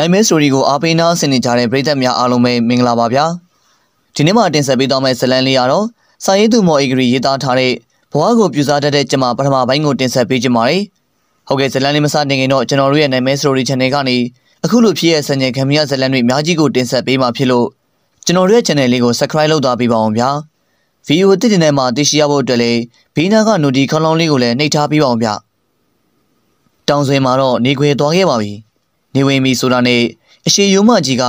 ဒိုင်မဲစတိုရီကိုအားပေးနာဆင်နေကြတဲ့ပရိသတ်များအားလုံးပဲမင်္ဂလာပါဗျာဒီနေ့မှတင်ဆက်ပေးသွားမယ့်ဇလန်လေးကတော့စာရေးသူမော်အီဂရီရေးသားထားတဲ့ဘဝကိုပြူစားတတ်တဲ့ကျမပထမပိုင်းကိုတင်ဆက်ပေးကြပါမယ်ဟုတ်ကဲ့ဇလန်လေးမစတင်ခင်တော့ကျွန်တော်တို့ရဲ့နိုင်မဲစတိုရီ channel ကနေအခုလိုဖြစ်ရဲ့ဆန်ကျင်ခံမရဇလန်တွေအများကြီးကိုတင်ဆက်ပေးမှာဖြစ်လို့ကျွန်တော်တို့ရဲ့ channel လေးကို subscribe လုပ်သွားပေးပါအောင်ဗျာဗီဒီယိုတစ်တင်ထဲမှာသိရှိရဖို့အတွက်လည်းဘေးနားကနိုဒီခေါင်းလောင်းလေးကိုလည်းနှိပ်ထားပေးပါအောင်ဗျာတောင်စွင်မှာတော့နေခွေသွားခဲ့ပါပြီ။နေဝင်ပြီဆိုတာနဲ့အရှိယုံမကြီးက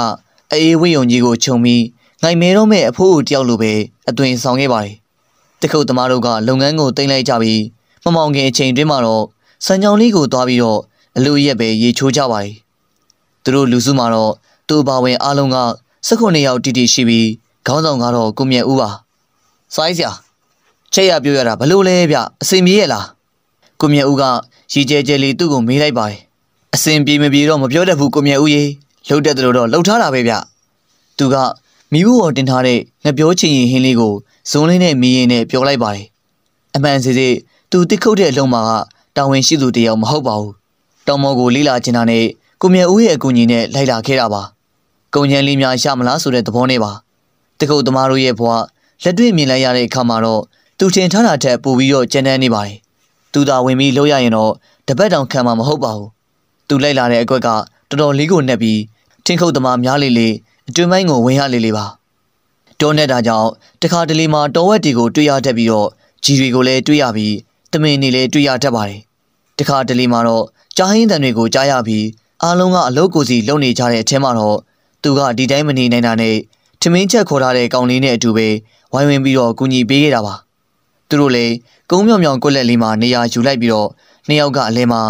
အေးဝိယုံကြီးကိုခြုံပြီးငိုင်မဲတော့မဲ့အဖိုးအိုတယောက်လိုပဲအသွင်ဆောင်ခဲ့ပါတယ်။တခုတ်သမားတို့ကလုပ်ငန်းကိုတင်လိုက်ကြပြီးမမောင်ခင်အချိန်တွင်းမှာတော့စံကြောင်လေးကိုသွားပြီးတော့အလူရက်ပဲရေချိုးကြပါတယ်။သူတို့လူစုမှာတော့သူ့ဘာဝင် အားလုံးက19ယောက်တိတိရှိပြီးခေါင်းဆောင်ကတော့ကိုမြတ်ဦးပါ။စိုင်းစရာချက်ရပြောရတာဘလို့လဲဗျအစင်မြေးရလား။ကိုမြတ်ဦးကရေကြဲကြဲလေးသူ့ကိုမေးလိုက်ပါတယ်အစင်ပြေမပြေတော့မပြောတတ်ဘူးကိုမြတ်ဦးရေလှုပ်တတ်တယ်လို့တော့လှုပ်ထားတာပဲဗျသူကမိဖို့တော်တင်ထားတဲ့ငပြောချင်ရင်ဟင်းလေးကိုဇွန်လေးနဲ့မီးရင်နဲ့ပြောလိုက်ပါတယ်အမှန်စီစီသူတစ်ခုတ်တဲ့အလုံးမှာကတာဝန်ရှိသူတယောက်မဟုတ်ပါဘူးတောင်မော်ကိုလိလာချင်တာနဲ့ကိုမြတ်ဦးရဲ့အကူအညီနဲ့လိုက်လာခဲ့တာပါကုံချမ်းလေးများရမလားဆိုတဲ့သဘောနဲ့ပါတကုတ်သမားတို့ရဲ့ဘဝလက်တွေ့မြင်လိုက်ရတဲ့အခါမှာတော့သူထင်ထားတာထက်ပိုပြီးတော့ကြမ်းတမ်းနေပါတယ်သူသာဝင်ပြီးလှုပ်ရရင်တော့တပတ်တောင်ခံမှာမဟုတ်ပါဘူးသူလိုက်လာတဲ့အကွက်ကတော်တော်လေးကိုနှက်ပြီးထင်းခုတ်သမားများလေလေအတွင်းပိုင်းကိုဝင်ရလေလေပါတောနဲ့တာကြောင့်တခါတလေမှာတောဝက်တွေကိုတွေ့ရတတ်ပြီးတော့ကြီးတွေကိုလည်းတွေ့ရပြီးတမင်တွေလည်းတွေ့ရတတ်ပါတယ်တခါတလေမှာတော့ကြားဟင်းတန်တွေကိုကြားရပြီးအားလုံးကအလုပ်ကိုစီလုပ်နေကြတဲ့အထက်မှာတော့သူကဒီတိုင်းမနေနိုင်တာနဲ့ထမင်းချက်ခေါ်ထားတဲ့ကောင်လေးနဲ့အတူပဲဝိုင်းဝန်းပြီးတော့ကူညီပေးခဲ့တာပါသူတို့လည်းကုန်းမြောင်မြောင်ကွက်လက်လေးမှာနေရာယူလိုက်ပြီးတော့နှစ်ယောက်ကအလဲမှာ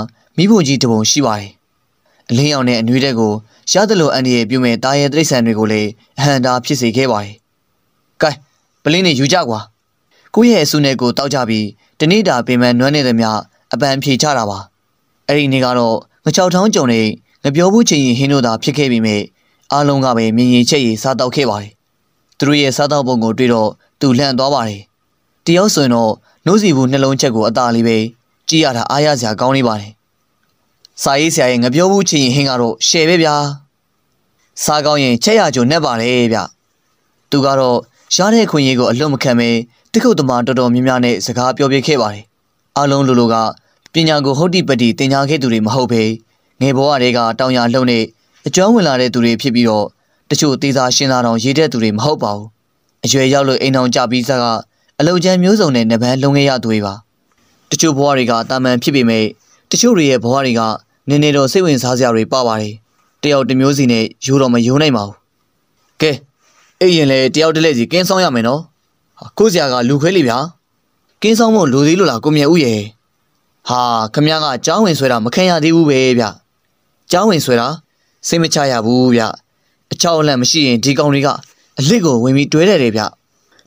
မိဖို့ကြီးတပုံရှိပါတယ်။အလင်းရောင်နဲ့အနှွေးတဲ့ကိုရသလိုအန်ဒီရဲ့ပြုမဲ့တာရဲတိရစ္ဆာန်တွေကိုလည်းအဟန်တာဖြစ်စေခဲ့ပါတယ်။ကဲပလင်းနေယူကြကွာ။ကိုယ့်ရဲ့အဆူနယ်ကိုတောက်ကြပြီးတနေ့တာပင်မနွမ်းနေသည်များအပန်ဖြေချတာပါ။အဲ့ဒီနေ့ကတော့ငချောက်ထောင်းကြုံနေငပြောဘူးချင်းရင်ဟင်းတို့သာဖြစ်ခဲ့ပြီးမြဲအားလုံးကပဲမြင်ရင်ချက်ရည်စားတော့ခဲ့ပါတယ်။သူတို့ရဲ့စားတော့ပုံကိုတွေ့တော့သူလန့်သွားပါတယ်။တယောက်ဆိုရင်တော့နှုတ်စီဘူးနှလုံးချက်ကိုအตาလေးပဲကြည့်ရတာအားရစရာကောင်းနေပါတယ်စာရေးဆရာရဲ့ငပြောဘူးချင်ရင်ဟင်းကတော့ရှယ်ပဲဗျာစားကောင်းရင်ချက်ရကြုံနဲ့ပါလေဗျသူကတော့ရတဲ့ခွင့်ရည်ကိုအလွတ်မခံပဲတခုတ်တမတော်တော်များများနဲ့စကားပြောပြခဲ့ပါတယ်အလုံးလိုလိုကပညာကိုဟုတ်တိပတိသင်ကြားခဲ့သူတွေမဟုတ်ပဲငယ်ဘဝတွေကတောင်ရလှုပ်နေအကျွမ်းဝင်လာတဲ့သူတွေဖြစ်ပြီးတော့တချို့သေးစားရှင်းသားတော်ရေးတဲ့သူတွေမဟုတ်ပါဘူးအရွယ်ရောက်လို့အိမ်အောင်ကြပြီးစားကအလုံချမ်းမျိုးစုံနဲ့နဗန်းလုံးခဲ့ရသူတွေပါတချို့ဘဝတွေကတာမန်ဖြစ်ပေမဲ့တချို့တွေရဲ့ဘဝတွေကနင်းနေတော့စိတ်ဝင်စားစရာတွေပါပါတယ်တယောက်တစ်မျိုးစီနဲ့ယူတော့မယူနိုင်ပါဘူးကဲအိတ်ရင်လည်းတယောက်တစ်လက်စီကင်းဆောင်ရမယ်နော်ကိုစရာက လူခွဲလေဗျာကင်းဆောင်ဖို့လူသေးလို့လားကိုမြတ်ဦးရဲ့ဟာခမရကကြောင်းဝင်ဆွဲတာမခံရသေးဘူးပဲဗျကြောင်းဝင်ဆွဲတာစိတ်မချရဘူးဗျအချောက်အလန့်မရှိရင်ဒီကောင်တွေကအလစ်ကိုဝင်ပြီးတွဲတယ်တယ်ဗျ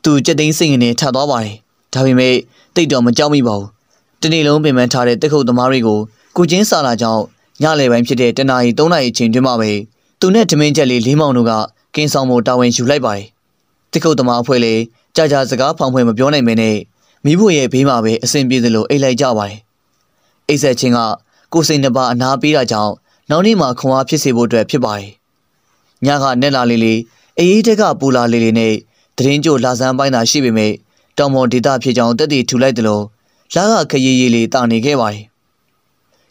သူကြက်သိန်းစိတ်ငနေထပ်သွားပါတယ်ဒါပေမဲ့တိတ်တော်မကြောက်မိပါဘူးတနေ့လုံးပင်ပန်းထားတဲ့တက်ခုတ်သမားတွေကိုကုချင်းစာလာကြောင့်ညလယ်ပိုင်းဖြစ်တဲ့တနာရီ3နာရီအချိန်တွင်းမှာပဲသူနဲ့ဓမင်းချက်လေးလေးမောင်တို့ကကင်းဆောင်ဖို့တာဝန်ယူလိုက်ပါတယ်။တခုတ်သမားအဖွဲ့လေးကြာကြာစကားဖောင်ဖွဲ့မပြောနိုင်မဲနဲ့မိဖို့ရဲ့ဘေးမှာပဲအဆင်ပြေသလိုအိတ်လိုက်ကြပါတယ်။အိတ်ဆက်ချင်းကကိုစိန်နှစ်ပါးအနာပေးတာကြောင့်နောက်နေ့မှာခွန်အားဖြစ်စေဖို့အတွက်ဖြစ်ပါတယ်။ညကနဲ့လာလေးလေးအေးအေးတက်ကပူလာလေးလေးနဲ့တရင်ကျိုလာဆန်းပိုင်းသာရှိပေမဲ့တောင်ပေါ်ဒေသဖြစ်ကြောင်းတက်တည်ထူလိုက်တယ်လို့လာကခရီးရီလေးတာနေခဲ့ပါတယ်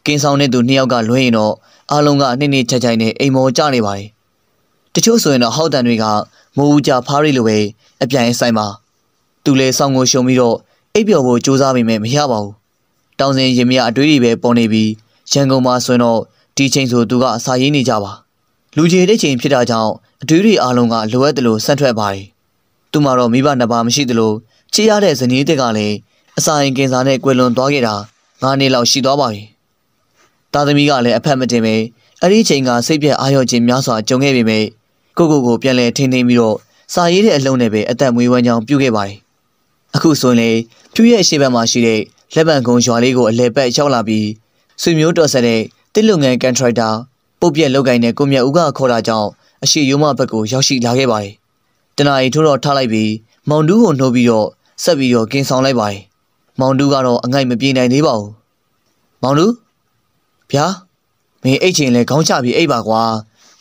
ကင်းဆောင်တဲ့သူနှစ်ယောက်ကလွှဲရင်တော့အားလုံးကအနှစ်နှစ်ချက်ချိုင်နဲ့အိမ်မော်ကြနေပါတယ်။တချို့ဆိုရင်တော့ဟောက်တန်တွေကမိုးဦးကြဖားရီလိုပဲအပြိုင်ဆိုင်ပါ။သူလည်းဆောင်ကိုရှုံပြီးတော့အိပ်ပျော်ဖို့ကြိုးစားပေမဲ့မရပါဘူး။တောင်စင်ရင်မရအတွေးတွေပဲပေါ်နေပြီးရန်ကုန်မှာဆိုရင်တော့ဒီချိန်ဆိုသူကအစာရင်းနေကြပါ။လူကြီးတဲ့ချိန်ဖြစ်တာကြောင့်အတွေးတွေအားလုံးကလိုအပ်တယ်လို့ဆက်ထွက်ပါတယ်။သူမှတော့မိဘနှစ်ပါးမရှိသလိုချစ်ရတဲ့ဇနီးတက်ကလည်းအစာရင်ကင်စားနဲ့ကွယ်လွန်သွားခဲ့တာ၅နှစ်လောက်ရှိသွားပါပြီ။သားသမီးကလည်းအဖက်မတင်ပဲအဲ့ဒီချိန်ကစိတ်ပြက်အာရုံချင်းများစွာကြုံခဲ့ပေမဲ့ကိုကိုကိုပြန်လဲထိန်းသိမ်းပြီးတော့စာရေးတဲ့အလုံးနဲ့ပဲအသက်မွေးဝမ်းကြောင်းပြုခဲ့ပါတယ်။အခုဆိုရင်လေဖြူရဲ့အရှိဘက်မှာရှိတဲ့လက်ပံကုံရွာလေးကိုအလဲပတ်ရောက်လာပြီးဆွေမျိုးတော်ဆက်တဲ့တစ်လုံငန်းကန်ထရိုက်တာပုတ်ပြက်လောက်ကင်တဲ့ကိုမြတ်ဦးကခေါ်တာကြောင့်အရှိရိုးမဘက်ကိုရောက်ရှိလာခဲ့ပါတယ်။တနအီထိုးတော့ထားလိုက်ပြီးမောင်တူးကိုနှုတ်ပြီးတော့ဆက်ပြီးတော့ကင်းဆောင်လိုက်ပါတယ်။မောင်တူးကတော့အငိုက်မပြေနိုင်သေးပါဘူး။မောင်တူးဗျာမင်းအိတ်ချင်လဲခေါင်းချပြီးအိတ်ပါကွာ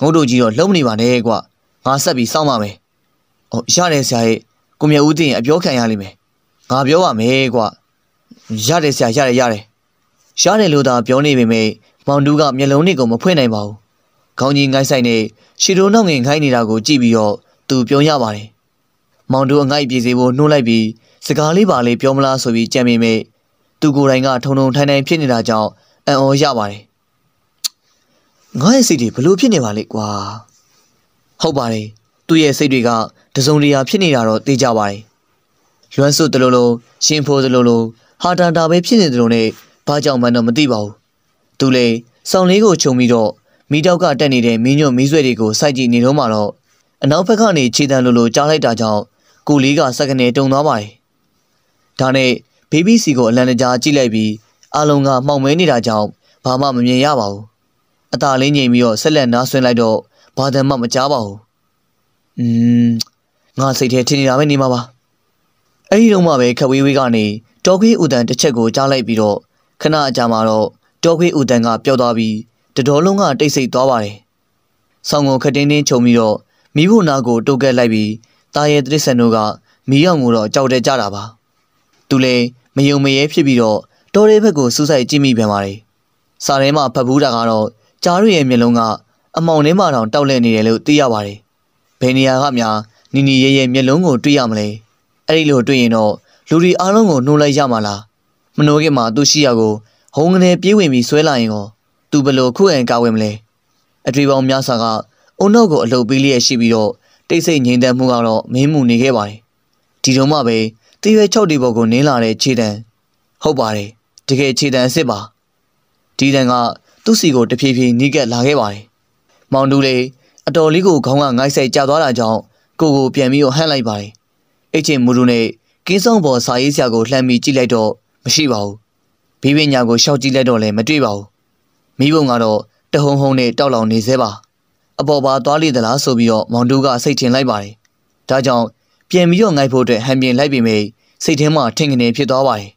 ငုတ်တို့ကြီးတော့လုံးမနေပါနဲ့ကွာငါဆက်ပြီးစောင့်ပါမယ်။အော်ရတယ်ဆရာရဲ့ကိုမြဦးတင်ရင်အပြောခံရလိမ့်မယ်။ငါပြောပါမယ်ကွာ။ရတယ်ဆရာရတယ်ရတယ်။ရတယ်လို့သာပြောနေပေမဲ့မောင်တူးကမျက်လုံးတွေကိုမဖွင့်နိုင်ပါဘူး။ခေါင်းကြီးငိုက်ဆိုင်နဲ့ရှီတိုးနောက်ငင်ခိုင်းနေတာကိုကြည့်ပြီးတော့သူပြုံးရပါတယ်။မောင်တူးအငိုက်ပြေစေဖို့နှိုးလိုက်ပြီးစကားလေးပါလေးပြောမလားဆိုပြီးကြံမိမဲ့သူကိုယ်တိုင်က ထုံထုံထိုင်ထိုင်ဖြစ်နေတာကြောင့်အံ့ဩရပါတယ်ငါ့ရဲ့စိတ်တွေဘလို့ဖြစ်နေပါလိမ့်ကွာဟုတ်ပါတယ်သူ့ရဲ့စိတ်တွေကတစုံတရာဖြစ်နေတာတော့သိကြပါတယ်လွမ်းစွတ်တလို့လို့ရှင်ဖိုးတလို့လို့ဟာတာတာပဲဖြစ်နေတယ်လို့နဲ့ဘာကြောင့်မှန်းတော့မသိပါဘူးသူလေဆောင်းလေးကိုခြုံပြီးတော့မိတောက်ကတက်နေတဲ့မင်းညွန့်မီးဆွဲတွေကိုစိုက်ကြည့်နေတော့မှတော့အနောက်ဘက်ကနေခြေတံလိုလိုကြားလိုက်တာကြောင့်ကိုလေးကစက္ကနေတုံသွားပါတယ်ဒါနဲ့ဘေဘီစီကိုအလန်တကြားကြည့်လိုက်ပြီးအလုံးကမှောင်မဲနေတာကြောင့်ဘာမှမမြင်ရပါဘူးအตาလေးငြိမ်ပြီးတော့ဆက်လက်နားဆွင့်လိုက်တော့ဘာသံမှမကြားပါဘူးอืมငါစိတ်ထဲထင်နေတာပဲနေမှာပါအဲ့ဒီတော့မှပဲခဝေးဝေးကနေတော်ခွေးဥတန်တစ်ချက်ကိုကြားလိုက်ပြီးတော့ခဏအကြာမှာတော့တော်ခွေးဥတန်ကပျောက်သွားပြီးတတော်လုံးကတိတ်ဆိတ်သွားပါတယ်ဆောင်းကိုခတင်းတင်းခြုံပြီးတော့မိဖို့နာကိုတိုးကက်လိုက်ပြီးตาရဲ့တရစ္ဆန်တို့ကမီးရောင်ကိုတော့ကြောက်တဲ့ကြတာပါ သူလည်းမယုံမရဲဖြစ်ပြီးတော့တော်ရဲဘက်ကိုစူးစိုက်ကြည့်မိပြန်ပါတယ်။စာထဲမှာဖတ်ဘူးတာကတော့ကြားရရဲ့မျက်လုံးကအမောင်ထဲမှာတောင်တောက်လဲနေတယ်လို့သိရပါတယ်။ဘယ်နေရာကများနီနီရဲရဲမျက်လုံးကိုတွေ့ရမလဲ။အဲ့ဒီလိုတွေ့ရင်တော့လူတွေအားလုံးကိုနှိုးလိုက်ရမှာလား။မနှိုးခင်မှာသူ့ရှိရာကိုဟုံးကနေပြေးဝင်ပြီးဆွဲလာရင်ကိုသူဘလို့ခုအန်ကာဝင်မလဲ။အထွေပေါင်းများစွာကအုံနောက်ကိုအလှုပ်ပေးလျက်ရှိပြီးတော့တိတ်ဆိတ်ငြိမ်သက်မှုကတော့မင်းမှုနေခဲ့ပါတယ်။ဒီတော့မှပဲတရွယ်၆ဒီဘော်ကိုနင်းလာတဲ့ခြေတံဟုတ်ပါတယ်။တကယ်ခြေတံအစ်စ်ပါဒီတံကသူ့စီကိုတဖြည်းဖြည်းနီးကပ်လာခဲ့ပါတယ်မောင်တူလေးအတော်လေးကိုခေါင်းကငိုက်ဆိုင်ကျသွားတာကြောင့်ကိုကိုပြန်ပြီးတော့ဟန့်လိုက်ပါတယ်အိတ်ချင်းမူတူနဲ့ကင်းဆောင်ပေါ်စာရေးဆရာကိုလှမ်းပြီးကြည့်လိုက်တော့မရှိပါဘူးဘီးပညာကိုရှောက်ကြည့်လိုက်တော့လည်းမတွေ့ပါဘူးမိဘုံကတော့တဟုံဟုံနဲ့တောက်လောင်နေသေးပါအပေါ်ပါသွားလိသလားဆိုပြီးတော့မောင်တူကစိတ်ထင်လိုက်ပါတယ်ဒါကြောင့်ပြန်ပြီးတော့ငိုက်ဖို့အတွက်ဟန်ပြင်လိုက်ပေမဲ့စိတ်ထဲမှာထင်ကနေဖြစ်သွားပါတယ်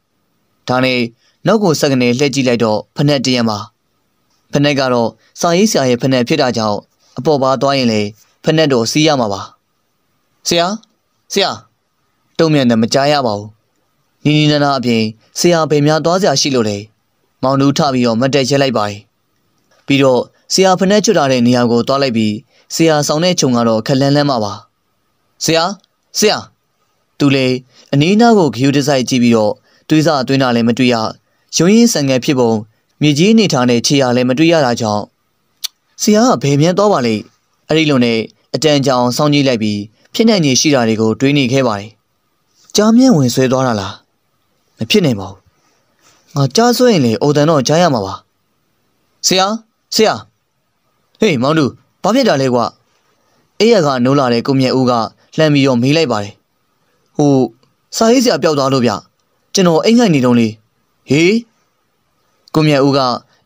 ဒါနဲ့နောက်ကိုစက္ကနေလှည့်ကြည့်လိုက်တော့ဖနက်တရံပါဖနက်ကတော့စာရေးဆရာရဲ့ဖနက်ဖြစ်တာကြောင့်အပေါ်ပါသွားရင်လေ ဖနက်တော့စီးရမှာပါဆရာဆရာတုံ့ပြန်တယ်မကြားရပါဘူးနီနီနာနာအပြင်ဆရာဗေများသွားစရာရှိလို့လေမောင်နှူးထပြီးတော့မတ်တက်ရက်လိုက်ပါပြီးတော့ဆရာဖနက်ချွတ်ထားတဲ့နေရာကိုသွားလိုက်ပြီးဆရာဆောင်တဲ့ခြုံကတော့ခက်လန်းလန်းပါပါဆရာဆရာသူလေအနီးနားကိုဂယူတစိုက်ကြည့်ပြီးတော့တွေးစားအတွင်းတာလည်းမတွေ့ရရုံးရင်းဆန်ငယ်ဖြစ်ပုံမြေကြီးအနေထားနဲ့ခြေရာလည်းမတွေ့ရတာကြောင့်ဆရာကဘယ်မြန်းတော့ပါလိမ့်အဲ့ဒီလိုနဲ့အတန်ကြောင်စောင့်ကြည့်လိုက်ပြီးဖြစ်နိုင်ခြေရှိတာတွေကိုတွေးနေခဲ့ပါတယ်ကြားမြင့်ဝင်ဆွဲသွားတာလားမဖြစ်နိုင်ပါဘူးငါကြားဆွဲရင်လေအိုတန်တော့ကြားရမှာပါဆရာဆရာဟေးမောင်တူဘာဖြစ်တာလဲကွာအေးရကနိုးလာတဲ့ကိုမြတ်ဦးကလှမ်းပြီးတော့မေးလိုက်ပါတယ်ဟိုစာရေးဆရာပျောက်သွားလို့ဗျကျွန်တော်အိမ်ငိုက်နေတုန်းလေးဟေးကိုမြတ်ဦးက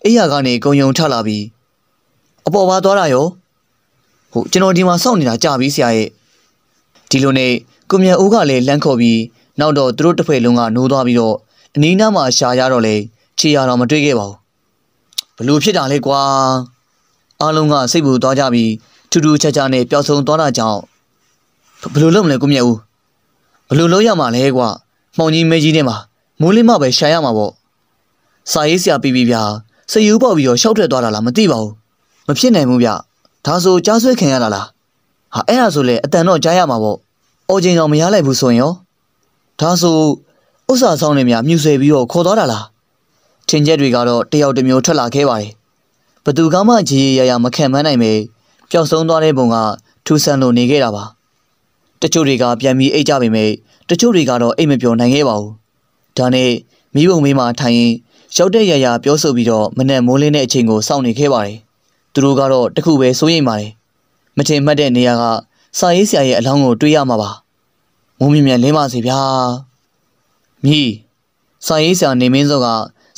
အိယာကနေကုံယုံထလာပြီးအပေါ်ပါသွားတာရောဟိုကျွန်တော်ဒီမှာစောင့်နေတာကြာပြီဆရာရဲ့ဒီလိုနဲ့ကိုမြတ်ဦးကလည်းလမ်းခေါ်ပြီးနောက်တော့သူတို့တစ်ဖွဲ့လုံးကနိုးသွားပြီးတော့အနီးနားမှာရှာရတော့လေခြေရတော့မတွေ့ခဲ့ပါဘူးဘလို့ဖြစ်တာလဲကွာအားလုံးကစိတ်ပူသွားကြပြီးထူးထူးခြားခြားနဲ့ပျောက်ဆုံးသွားတာကြောင့်ဘလို့လုံးမလဲကိုမြတ်ဦးဘလို့လုံးရမှာလဲကွာမှောင်ကြီးမဲကြီးနဲ့မှာမိုးလင်းမှပဲရှာရမှာပေါ့စာရေးဆရာပြီးပြီးဗျာစယူပေါက်ပြီးတော့ရှောက်ထွက်သွားတာလားမသိပါဘူးမဖြစ်နိုင်ဘူးဗျဒါဆိုကြားဆွဲခံရတာလားဟာအဲ့ဒါဆိုလေအတန်တော့ကြားရမှာပေါ့အော်ချိန်တော့မရလိုက်ဘူးဆိုရင်ရောဒါဆိုဥစ္စာဆောင်တွေများမြူဆွဲပြီးတော့ခေါ်သွားတာလားထင်ချက်တွေကတော့တယောက်တစ်မျိုးထွက်လာခဲ့ပါတယ်ဘသူကမှရေရရမခံမနိုင်ပေပျောက်ဆုံးသွားတဲ့ပုံကထူဆန်းလို့နေခဲ့တာပါ တချို့တွေကပြန်ပြီးအိတ်ကြပေမဲ့တချို့တွေကတော့အိတ်မပြောနိုင်ခဲ့ပါဘူးဒါနဲ့မိဘုံမေးမှထိုင်ရင်ရောက်တဲ့ရရပြောဆိုပြီးတော့မနက်မိုးလင်းတဲ့အချိန်ကိုစောင့်နေခဲ့ပါတယ်။သူတို့ကတော့တခုပဲစိုးရိမ်ပါတယ်။မထင်မှတ်တဲ့နေရာကစာရေးဆရာရဲ့အလောင်းကိုတွေ့ရမှာပါ။မိုးမြမြန်လင်းပါစေဗျာ။မြည်စာရေးဆရာနေမင်းစောက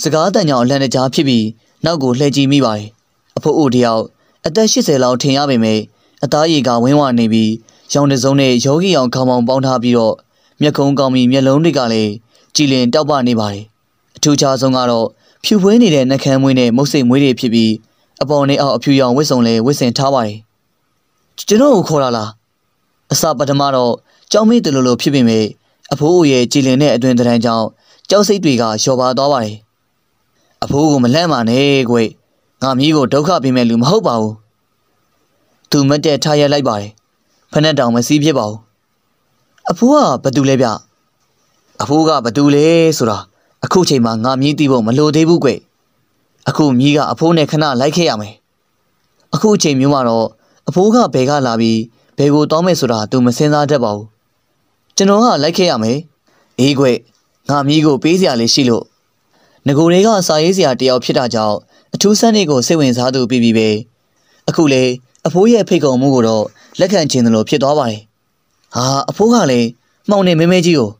စကားတန်ကြောင်အလန့်တကြားဖြစ်ပြီးနောက်ကိုလှည့်ကြည့်မိပါတယ်။အဖိုးအိုတယောက်အသက်80လောက်ထင်ရပေမဲ့အသားရည်ကဝင်းဝနေပြီးရောင်တစုံနဲ့ယောဂီအောင်ခေါင်းပေါင်းပေါင်းထားပြီးတော့မျက်ခုံးကောင်းပြီးမျက်လုံးတွေကလည်းကြည်လင်တောက်ပနေပါတယ်အထူးခြားဆုံးကတော့ဖြူပွေးနေတဲ့နှကန်းမွေးနဲ့မုတ်စိတ်မွေးတွေဖြစ်ပြီးအပေါ်နဲ့အောက်အဖြူရောင်ဝတ်စုံလဲဝတ်ဆင်ထားပါတယ်ကျွန်တော်ကိုခေါ်လာလားအစပထမတော့ကြောင်မေးတယ်လို့လို့ဖြစ်ပေမဲ့အဖိုးရဲ့ကြည်လင်တဲ့အတွင်တန်းကြောင့်ကြောက်စိတ်တွေကလျှော်ပါသွားပါတယ်အဖိုးကမလှမ်းပါနဲ့ကွငါမျိုးကိုဒုက္ခပေးမဲ့လူမဟုတ်ပါဘူးသူမတ်တဲ့ထားရလိုက်ပါတယ်ဖနက်တောင်မစည်းဖြစ်ပါဘူးအဖိုးကဘာတူလဲဗျအဖိုးကဘသူလဲဆိုတာအခုချိန်မှာငါမြည်သိဖို့မလိုသေးဘူးကွအခုမြည်ကအဖိုးနဲ့ခဏလိုက်ခဲ့ရမယ်အခုချိန်မျိုးမှာတော့အဖိုးကဘယ်ကလာပြီးဘယ်ကိုတောင်းမယ်ဆိုတာ तू မစင်စားတတ်ပါဘူးကျွန်တော်ကလိုက်ခဲ့ရမယ်အေးကွငါမြည်ကိုပေးစရာလေးရှိလို့ငကိုတွေကစာရေးစရာတယောက်ဖြစ်တာကြောင့်အထူးဆန်းတွေကိုစိတ်ဝင်စားသူပြီပြီပဲအခုလေအဖိုးရဲ့ဖိတ်ကုံမှုကိုတော့လက်ခံခြင်းတယ်လို့ဖြစ်သွားပါတယ်ဟာအဖိုးကလည်းမှောင်နေမဲမဲကြီးကို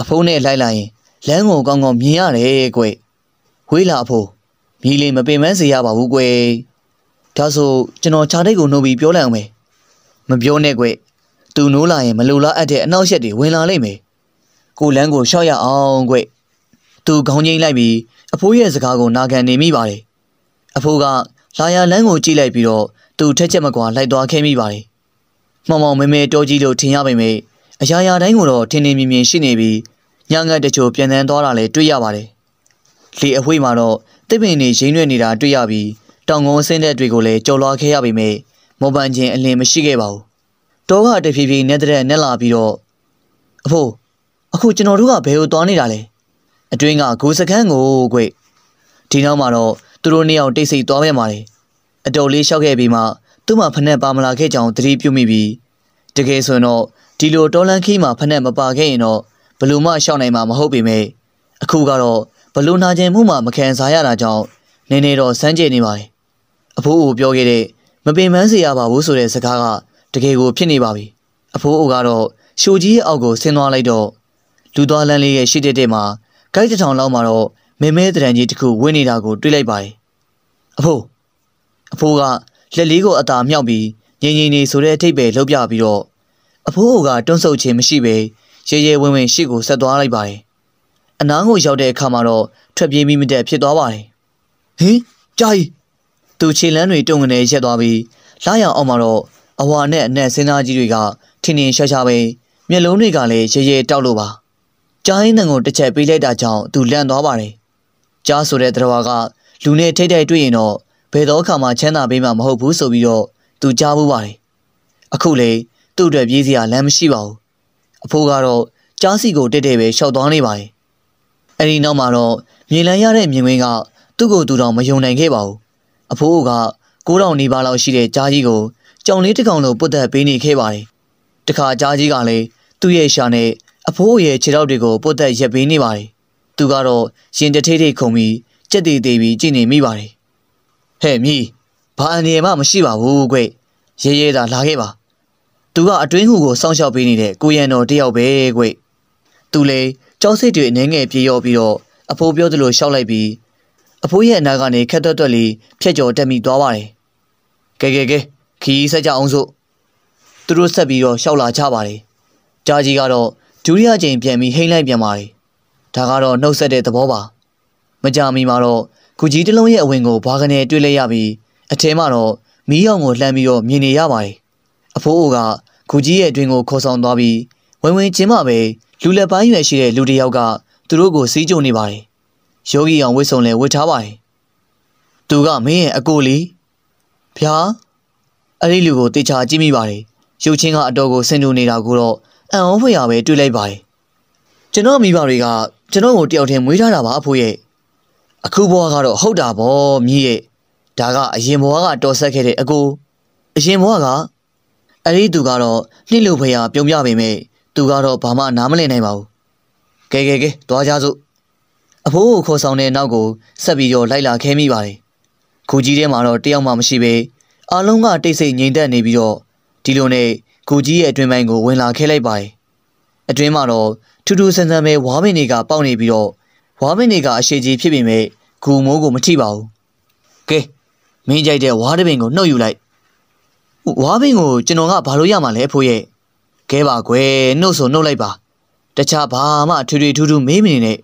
အဖိုးနဲ့လိုက်လာရင်လမ်းကိုကောင်းကောင်းမြင်ရတယ်ကွ။ဝေးလာအဖိုးမြည်လေမပင်ပန်းစေရပါဘူးကွ။ဒါဆိုကျွန်တော်ခြားတိတ်ကိုနှုတ်ပြီးပြောလိုက်အောင်မယ်။မပြောနဲ့ကွ။သူနိုးလာရင်မလိုလားအပ်တဲ့အနောက်ရက်တွေဝင်လာလိမ့်မယ်။ကိုလန်းကိုရှောက်ရအောင်ကွ။သူခေါင်းကြီးလိုက်ပြီးအဖိုးရဲ့စကားကိုနာခံနေမိပါတယ်။အဖိုးကလာရလန်းကိုကြည့်လိုက်ပြီးတော့သူထက်ချက်မကွာလိုက်သွားခဲ့မိပါတယ်။မောင်မောင်မဲမဲတောကြီးလို့ထင်ရပေမဲ့အရာရာတိုင်းကိုတော့ထင်းထင်းမြင်မြင်ရှိနေပြီးညငတ်တချို့ပြန်တန်းသွားတာလည်းတွေ့ရပါတယ်။လေအဝေးမှာတော့တစ်ပင်တွေရင်းရွက်နေတာတွေ့ရပြီးတောင်ကုန်းဆင်းတဲ့တွေကိုလည်းကြော်လွားခဲ့ရပေမဲ့မောပန်ချင်းအလင်းမရှိခဲ့ပါဘူး။တောကတဖြည်းဖြည်းနဲ့တဲ့နဲ့လာပြီးတော့အဖိုးအခုကျွန်တော်တို့ကဘယ်ကိုသွားနေတာလဲ။အတွင်းကဂိုးစခန်းကိုကွဒီနောက်မှာတော့သူတို့နှစ်ယောက်တိတ်ဆိတ်သွားပြန်ပါတယ်။အတော်လေးရှောက်ခဲ့ပြီးမှ သူ့မှာဖနက်ပါမလာခဲ့ကြအောင်သတိပြုမိပြီးတကယ်ဆိုရင်တော့ဒီလိုတော်လန်ခီးမှာဖက်နဲ့မပါခဲ့ရင်တော့ဘလို့မှရှောက်နိုင်မှာမဟုတ်ပေမဲ့အခုကတော့ဘလို့နာကျင်မှုမှမခံစားရတာကြောင့်နည်းနည်းတော့စမ်းကြနေပါတယ်အဖိုးအိုပြောခဲ့တဲ့ မပင်ပန်းစေရပါဘူးဆိုတဲ့စကားကတကယ်ကိုဖြစ်နေပါပြီအဖိုးအိုကတော့ရှိုကြီးရဲ့အောက်ကိုဆင်းသွားလိုက်တော့လူသွားလမ်းလေးရဲ့ရှိတဲ့တဲ့မှာဂိုက်တထောင်လောက်မှာတော့မဲမဲတရံကြီးတစ်ခုဝင်နေတာကိုတွေ့လိုက်ပါတယ်အဖိုးအဖိုးကလက်လေးကိုအသာမြောက်ပြီးငြိမ်ငြိမ်နေဆိုတဲ့အထိပ်ပဲလှုပ်ပြပြီးတော့အဖိုးအိုကတွန့်ဆုတ်ခြင်းမရှိပေရဲရဲဝင်းဝင်းရှေ့ကိုဆက်သွားလိုက်ပါတယ်။အနားကိုရောက်တဲ့အခါမှာတော့ထွက်ပြေးမိမတဲ့ဖြစ်သွားပါတယ်။ဟင်ကြာကြီးသူခြေလမ်းတွေတုံငနေရက်သွားပြီးလာရောက်အောင်မှာတော့အဝါနဲ့အနက်စင်းသားကြီးတွေကထင်ထင်ရှားရှားပဲမျက်လုံးတွေကလည်းရဲရဲတောက်လို့ပါ။ကြားရင်းနှံကိုတစ်ချက်ပေးလိုက်တာကြောင့်သူလန့်သွားပါတယ်။ကြားဆိုတဲ့တရဝါကလူနဲ့ထိတ်ထိတ်တွေ့ရင်တော့ဘယ်တော့ခါမှချမ်းသာပေးမှာမဟုတ်ဘူးဆိုပြီးတော့သူကြားဘူးပါတယ်။အခုလေသူ့အတွက်ပြေးစရာလမ်းမရှိပါဘူးအဖိုးကတော့ကြားစီကိုတက်တဲ့ပဲရှောက်သွားနေပါတယ်အဲ့ဒီနောက်မှာတော့မြေလန်းရတဲ့မြင်ကွင်းကသူ့ကိုသူတော်မယုံနိုင်ခဲ့ပါဘူးအဖိုးက9000နီးပါးလောက်ရှိတဲ့ကြားကြီးကိုကြောင်လေးတစ်ကောင်လိုပုတ်သက်ပေးနေခဲ့ပါတယ်တခါကြားကြီးကလည်းသူ့ရဲ့ရှာနဲ့အဖိုးရဲ့ခြေထောက်တွေကိုပုတ်သက်ရက်ပေးနေပါတယ်သူကတော့ရင်တထေးထိတ်ခုန်ပြီးကြက်တီတီပြီးကြည်နေမိပါတယ်ဟဲ့မြီဘာအနေမှမရှိပါဘူးကွရေရဲသာလာခဲ့ပါသူကအတွင်းဟူကိုစောင့်ရှောက်ပေးနေတဲ့ကိုရန်တော်တယောက်ပဲကွ။သူလည်းကြောက်စိတ်တွေအနေငယ်ပြေရော့ပြီးတော့အဖိုးပြောသလိုရှောက်လိုက်ပြီးအဖိုးရဲ့အနာကနေခက်တွက်တွက်လေးဖြက်ကျော်တက်မိသွားပါတယ်။ကဲကဲကဲခီးဆက်ကြအောင်စို့။သူတို့ဆက်ပြီးတော့ရှောက်လာကြပါတယ်။ကြာကြီးကတော့ဒုတိယကြိမ်ပြန်ပြီးဟိမ့်လိုက်ပြန်ပါတယ်။ဒါကတော့နှုတ်ဆက်တဲ့သဘောပါ။မကြမီမှာတော့ကုကြီးတလုံးရဲ့အဝင်ကိုဘွားကနေတွေ့လိုက်ရပြီးအထဲမှာတော့မီးရောင်ကိုလှမ်းပြီးတော့မြင်နေရပါတယ်အဖိုးအိုကဂူကြီးရဲ့အတွင်ကိုခေါ်ဆောင်သွားပြီးဝင်ဝင်ချင်းမှပဲလူလက်ပိုင်းရွယ်ရှိတဲ့လူတစ်ယောက်ကသူတို့ကိုစီးကြုံနေပါတယ်။ယောဂီအောင်ဝှစ်စုံလဲဝှစ်ထားပါတယ်။သူကမင်းရဲ့အကိုလေးဖျားအဲ့ဒီလူကိုတေချာကြည့်မိပါတယ်။ရုပ်ချင်းကအတော်ကိုဆင်တူနေတာကိုတော့အံ့ဩဖွယ်ရပဲတွေ့လိုက်ပါတယ်။ကျွန်တော်မိဘတွေကကျွန်တော်ကိုတယောက်တည်းမွေးထားတာပါအဖိုးရဲ့။အခုဘွားကတော့ဟုတ်တာဗောမြည်ရဲ့။ဒါကအရင်ဘွားကတော်ဆက်ခဲ့တဲ့အကိုအရင်ဘွားကအဲဒီသူကတော့နှစ်လူဖရာပြုံးပြပေမဲ့သူကတော့ဘာမှနားမလည်နိုင်ပါဘူးကဲကဲကဲသွားကြစို့အဖိုးကိုခေါ်ဆောင်တဲ့နောက်ကိုဆက်ပြီးတော့လိုက်လာခဲမိပါတယ်ခုကြီးထဲမှာတော့တယောက်မှမရှိပဲအားလုံးကတိတ်ဆိတ်ငြိမ်သက်နေပြီးတော့ဒီလိုနဲ့ခုကြီးရဲ့အတွင်ပိုင်းကိုဝင်လာခဲလိုက်ပါတယ်အတွင်းမှာတော့ထူးထူးဆန်းဆန်းပဲဝါမင်းတွေကပေါက်နေပြီးတော့ဝါမင်းတွေကအရှိကြီးဖြစ်ပေမဲ့ဂူမိုးကိုမထိပါဘူးကဲမင်းကြိုက်တဲ့ဝါးတပင်ကိုနှုတ်ယူလိုက်ဝါဘင်းကိုကျွန်တော်ကဘာလို့ရမှာလဲအဖိုးရဲ့ကဲပါကွယ်နှုတ်ဆိုနှုတ်လိုက်ပါ တခြားဘာမှထွေထွေထူးထူးမေးမနေနဲ့